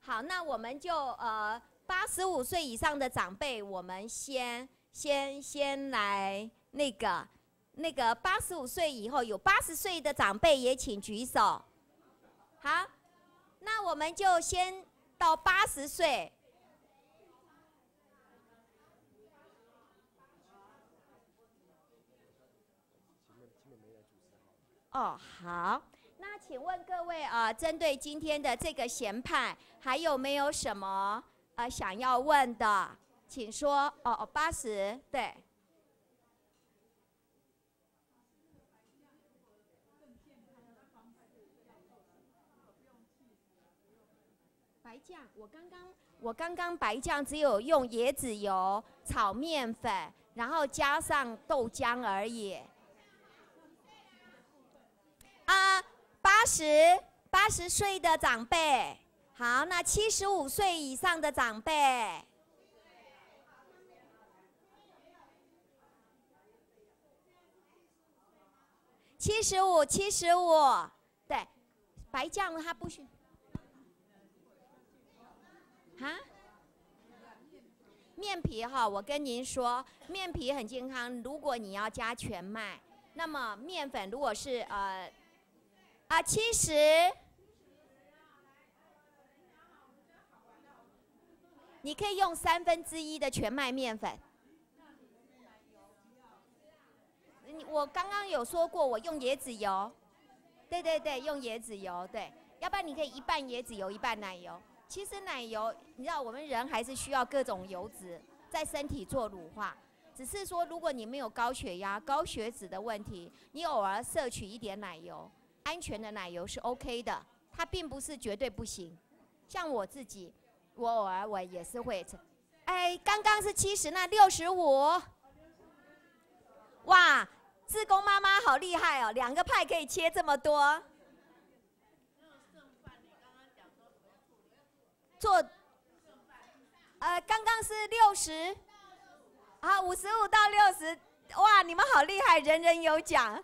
好，那我们就呃，八十五岁以上的长辈，我们先先先来那个那个八十五岁以后有八十岁的长辈也请举手。好，那我们就先到八十岁。哦，好。那请问各位啊，针对今天的这个闲派，还有没有什么呃想要问的？请说。哦哦，八十对。白酱，我刚刚我刚刚白酱只有用椰子油炒面粉，然后加上豆浆而已。啊，八十八十岁的长辈，好，那七十五岁以上的长辈，七十五，七十五，对，白酱他不许，啊？面皮哈，我跟您说，面皮很健康。如果你要加全麦，那么面粉如果是呃。啊，七十，你可以用三分之一的全麦面粉。你我刚刚有说过，我用椰子油，对对对，用椰子油，对。要不然你可以一半椰子油，一半奶油。其实奶油，你知道，我们人还是需要各种油脂在身体做乳化，只是说，如果你没有高血压、高血脂的问题，你偶尔摄取一点奶油。安全的奶油是 OK 的，它并不是绝对不行。像我自己，我偶尔我也是会。哎，刚刚是七十，那六十五。哇，自宫妈妈好厉害哦，两个派可以切这么多。做。呃，刚刚是六十，好，五十五到六十，哇，你们好厉害，人人有奖。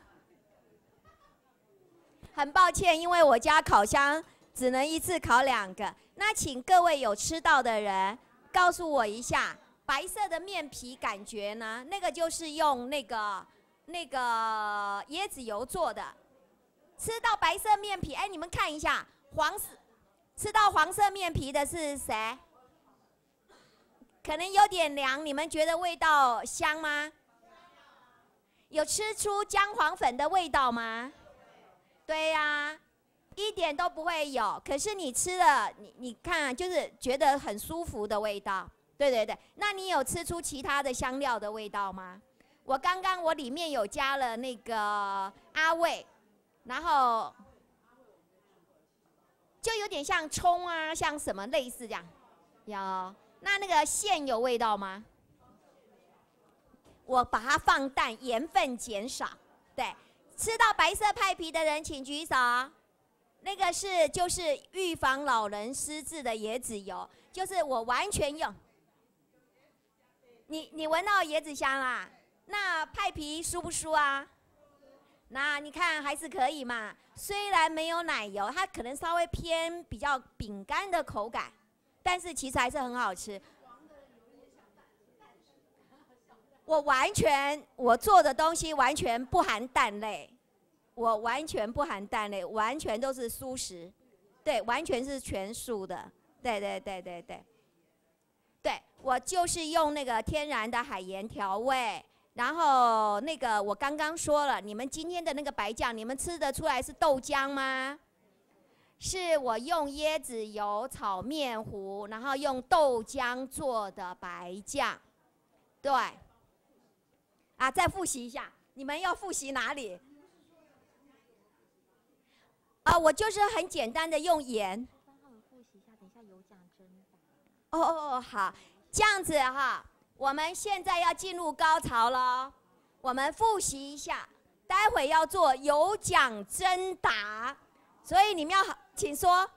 很抱歉，因为我家烤箱只能一次烤两个。那请各位有吃到的人告诉我一下，白色的面皮感觉呢？那个就是用那个那个椰子油做的。吃到白色面皮，哎，你们看一下，黄色，吃到黄色面皮的是谁？可能有点凉，你们觉得味道香吗？有吃出姜黄粉的味道吗？对呀，一点都不会有。可是你吃了，你你看，就是觉得很舒服的味道。对对对，那你有吃出其他的香料的味道吗？我刚刚我里面有加了那个阿魏，然后就有点像葱啊，像什么类似这样。有，那那个馅有味道吗？我把它放淡，盐分减少，对。吃到白色派皮的人请举手。那个是就是预防老人失智的椰子油，就是我完全用。你你闻到椰子香啦？那派皮酥不酥啊？那你看还是可以嘛，虽然没有奶油，它可能稍微偏比较饼干的口感，但是其实还是很好吃。我完全，我做的东西完全不含蛋类，我完全不含蛋类，完全都是素食，对，完全是全素的，对对对对对，对我就是用那个天然的海盐调味，然后那个我刚刚说了，你们今天的那个白酱，你们吃得出来是豆浆吗？是我用椰子油炒面糊，然后用豆浆做的白酱，对。啊，再复习一下，你们要复习哪里？啊，我就是很简单的用盐。哦哦哦，好，这样子哈，我们现在要进入高潮了，我们复习一下，待会要做有奖征答，所以你们要好，请说。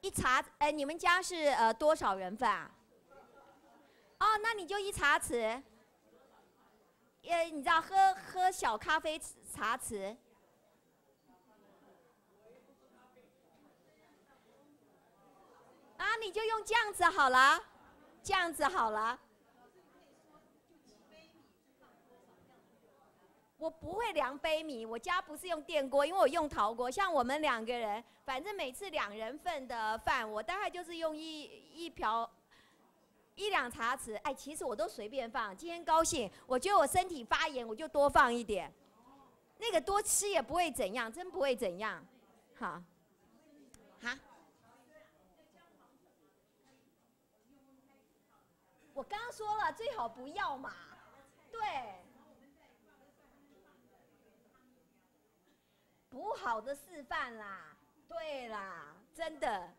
一查，哎，你们家是呃多少人份啊？哦，那你就一茶匙，呃，你知道喝喝小咖啡茶匙，啊，你就用这样子好了，这样子好了。我不会量杯米，我家不是用电锅，因为我用陶锅。像我们两个人，反正每次两人份的饭，我大概就是用一一瓢。一两茶匙，哎，其实我都随便放。今天高兴，我觉得我身体发炎，我就多放一点。那个多吃也不会怎样，真不会怎样。好，哈？我刚刚说了，最好不要嘛。对，不好的示范啦。对啦，真的。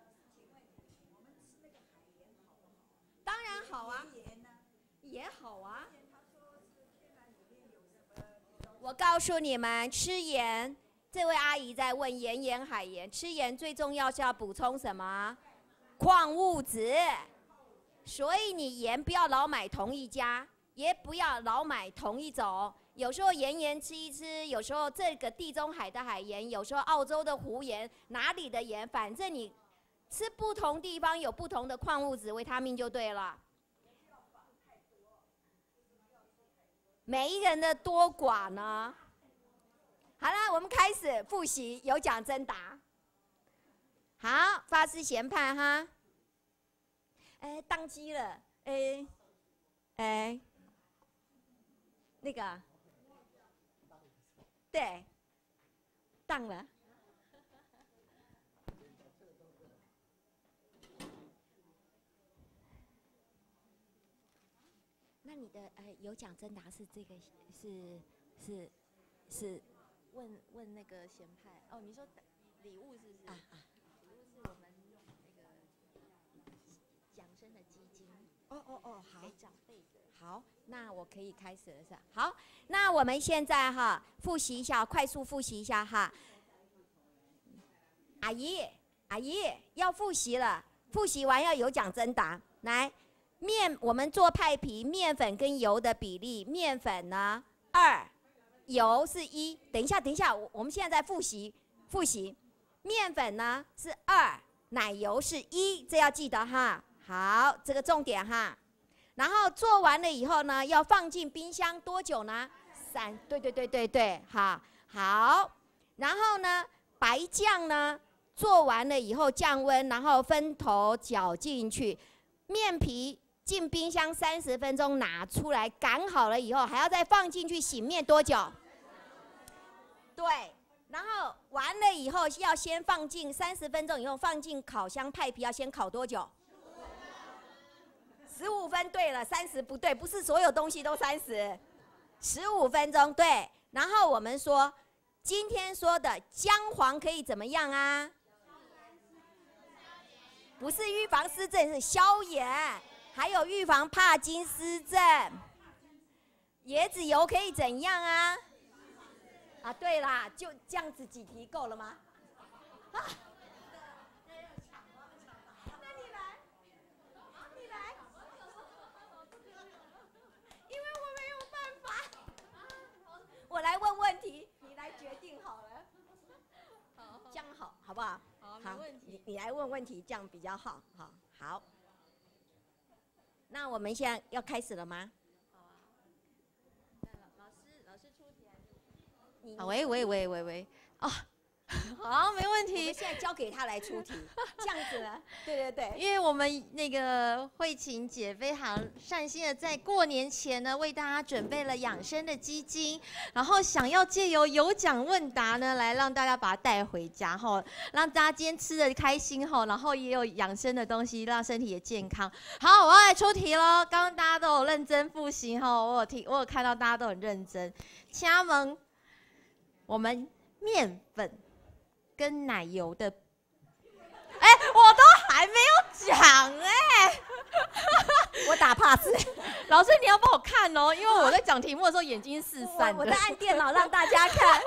好啊，盐好啊。我告诉你们，吃盐。这位阿姨在问盐盐海盐，吃盐最重要是要补充什么？矿物质。所以你盐不要老买同一家，也不要老买同一种。有时候盐盐吃一吃，有时候这个地中海的海盐，有时候澳洲的湖盐，哪里的盐，反正你吃不同地方有不同的矿物质、维他命就对了。每一个人的多寡呢？好了，我们开始复习，有奖征答。好，发誓贤判哈。哎，宕机了，哎哎，那个，对，宕了。有奖征答是这个是是是问问那个贤派哦，你说礼物是？啊啊，礼物是我们用那个奖生的基金。哦哦哦，好。长辈。好，那我可以开始了。是好，那我们现在哈复习一下，快速复习一下哈。阿姨，阿姨要复习了，复习完要有奖征答，来。面，我们做派皮，面粉跟油的比例，面粉呢二，油是一。等一下，等一下，我我们现在在复习复习，面粉呢是二，奶油是一，这要记得哈。好，这个重点哈。然后做完了以后呢，要放进冰箱多久呢？三，对对对对对，好，好。然后呢，白酱呢做完了以后降温，然后分头搅进去，面皮。进冰箱三十分钟，拿出来擀好了以后，还要再放进去醒面多久？对，然后完了以后要先放进三十分钟以后放进烤箱派皮要先烤多久？十五分，对了，三十不对，不是所有东西都三十，十五分钟对。然后我们说，今天说的姜黄可以怎么样啊？不是预防湿疹，是消炎。还有预防帕金森症，椰子油可以怎样啊？啊，对啦，就这样子几题够了吗？啊，那你来，你来，因为我没有办法，我来问问题，你来决定好了。好，这样好好不好？好，没问题。你你来问问题，这样比较好，好好。那我们现在要开始了吗？好啊，老老师老师出题，还你啊喂喂喂喂喂，哦。好，没问题。现在交给他来出题，这样子呢？对对对，因为我们那个慧琴姐非常善心的在过年前呢，为大家准备了养生的基金，然后想要借由有奖问答呢，来让大家把它带回家哈，让大家今天吃的开心哈，然后也有养生的东西，让身体也健康。好，我要来出题喽。刚刚大家都有认真复习哈，我有听，我有看到大家都很认真。请盟，我们面粉？跟奶油的，哎，我都还没有讲哎，我打 pass。老师你要帮我看哦，因为我在讲题目的时候眼睛是散的。我在按电脑让大家看。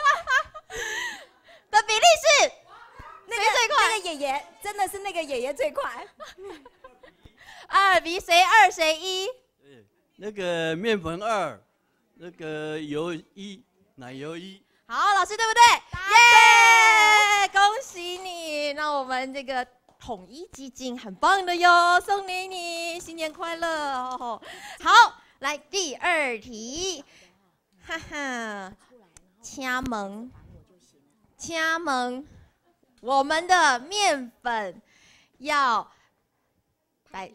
的比例是，那个最快那个演员，真的是那个演员最快。二比谁二谁一？那个面粉二，那个油一，奶油一。好，老师对不对？耶。恭喜你，那我们这个统一基金很棒的哟，送给你，新年快乐！好，来第二题，哈哈，加盟，加盟，我们的面粉要摆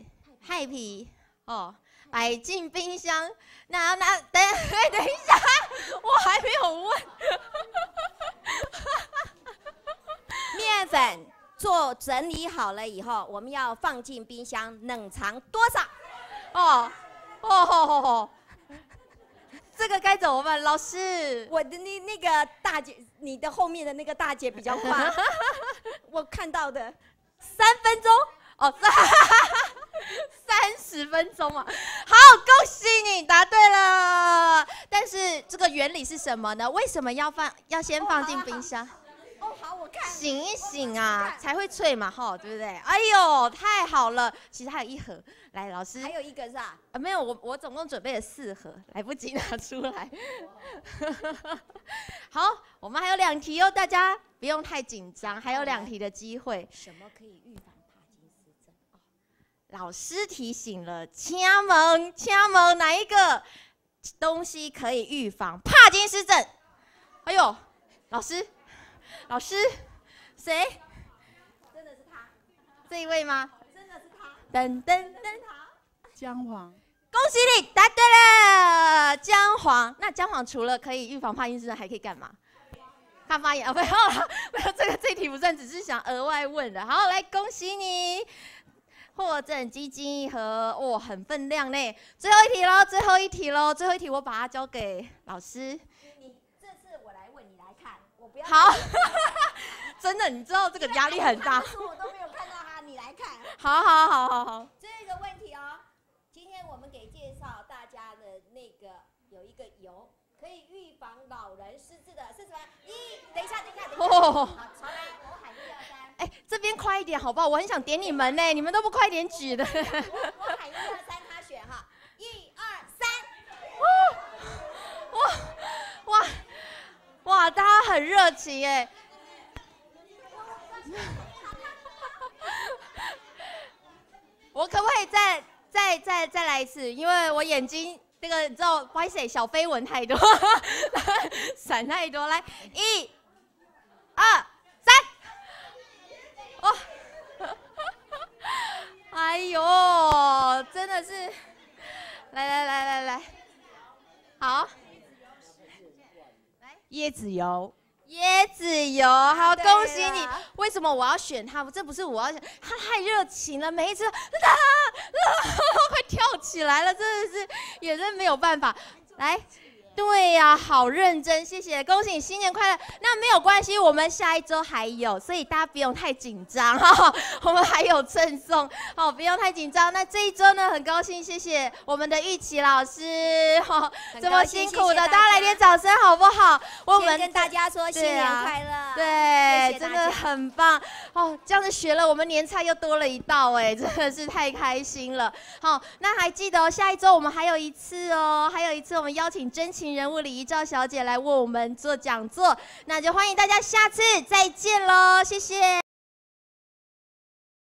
happy 哦，摆进冰箱。那那等，哎，等一下，我还没有问。面粉做整理好了以后，我们要放进冰箱冷藏多少？哦哦哦哦，这个该怎么办？老师，我的那那个大姐，你的后面的那个大姐比较快，我看到的三分钟哦，三十分钟啊，好，恭喜你答对了。但是这个原理是什么呢？为什么要放？要先放进冰箱？醒一醒啊，才会脆嘛，吼，对不对？哎呦，太好了！其实还有一盒，来，老师，还有一个是吧？啊，没有，我我总共准备了四盒，来不及拿出来。好，我们还有两题哦，大家不用太紧张，还有两题的机会。什么可以预防帕金森症？哦，老师提醒了，敲门，敲门，哪一个东西可以预防帕金森症？哎呦，老师。老师，谁？真的是他，这一位吗？真的是他。登登登姜黄。恭喜你答对了，姜黄。那姜黄除了可以预防发音之外，还可以干嘛？看发眼啊！不要了，不要 这个，这题不算，只是想额外问的。好，来恭喜你，获赠基金一盒，哦，很分量呢。最后一题喽，最后一题喽，最后一题，我把它交给老师。好，真的，你知道这个压力很大。我都没有看到他，你来看。好，好，好，好，好。这个问题哦，今天我们给介绍大家的那个有一个油，可以预防老人失智的是什么？一，等一下，等一下，等一下。好，重来，我喊一二三。哎，这边快一点好不好？我很想点你们呢，你们都不快点举的。我喊一二三。哇，大家很热情哎！我可不可以再、再、再、再来一次？因为我眼睛这个，你知道，不好意思，小飞蚊太多，闪太多。来，一、二、三，哇！哎呦，真的是，来来来来来，好。椰子油，椰子油，好，恭喜你！为什么我要选他？这不是我要选他，太热情了，每一次，哈哈，快跳起来了，真的是，也真没有办法，来。对呀，好认真，谢谢，恭喜你新年快乐。那没有关系，我们下一周还有，所以大家不用太紧张哈。我们还有赠送，好，不用太紧张。那这一周呢，很高兴，谢谢我们的玉琪老师哈，这么辛苦的，大家来点掌声好不好？我们跟大家说新年快乐，对，真的很棒哦。这样子学了，我们年菜又多了一道哎，真的是太开心了。好，那还记得下一周我们还有一次哦，还有一次我们邀请真情。人物礼仪赵小姐来为我们做讲座，那就欢迎大家下次再见喽，谢谢。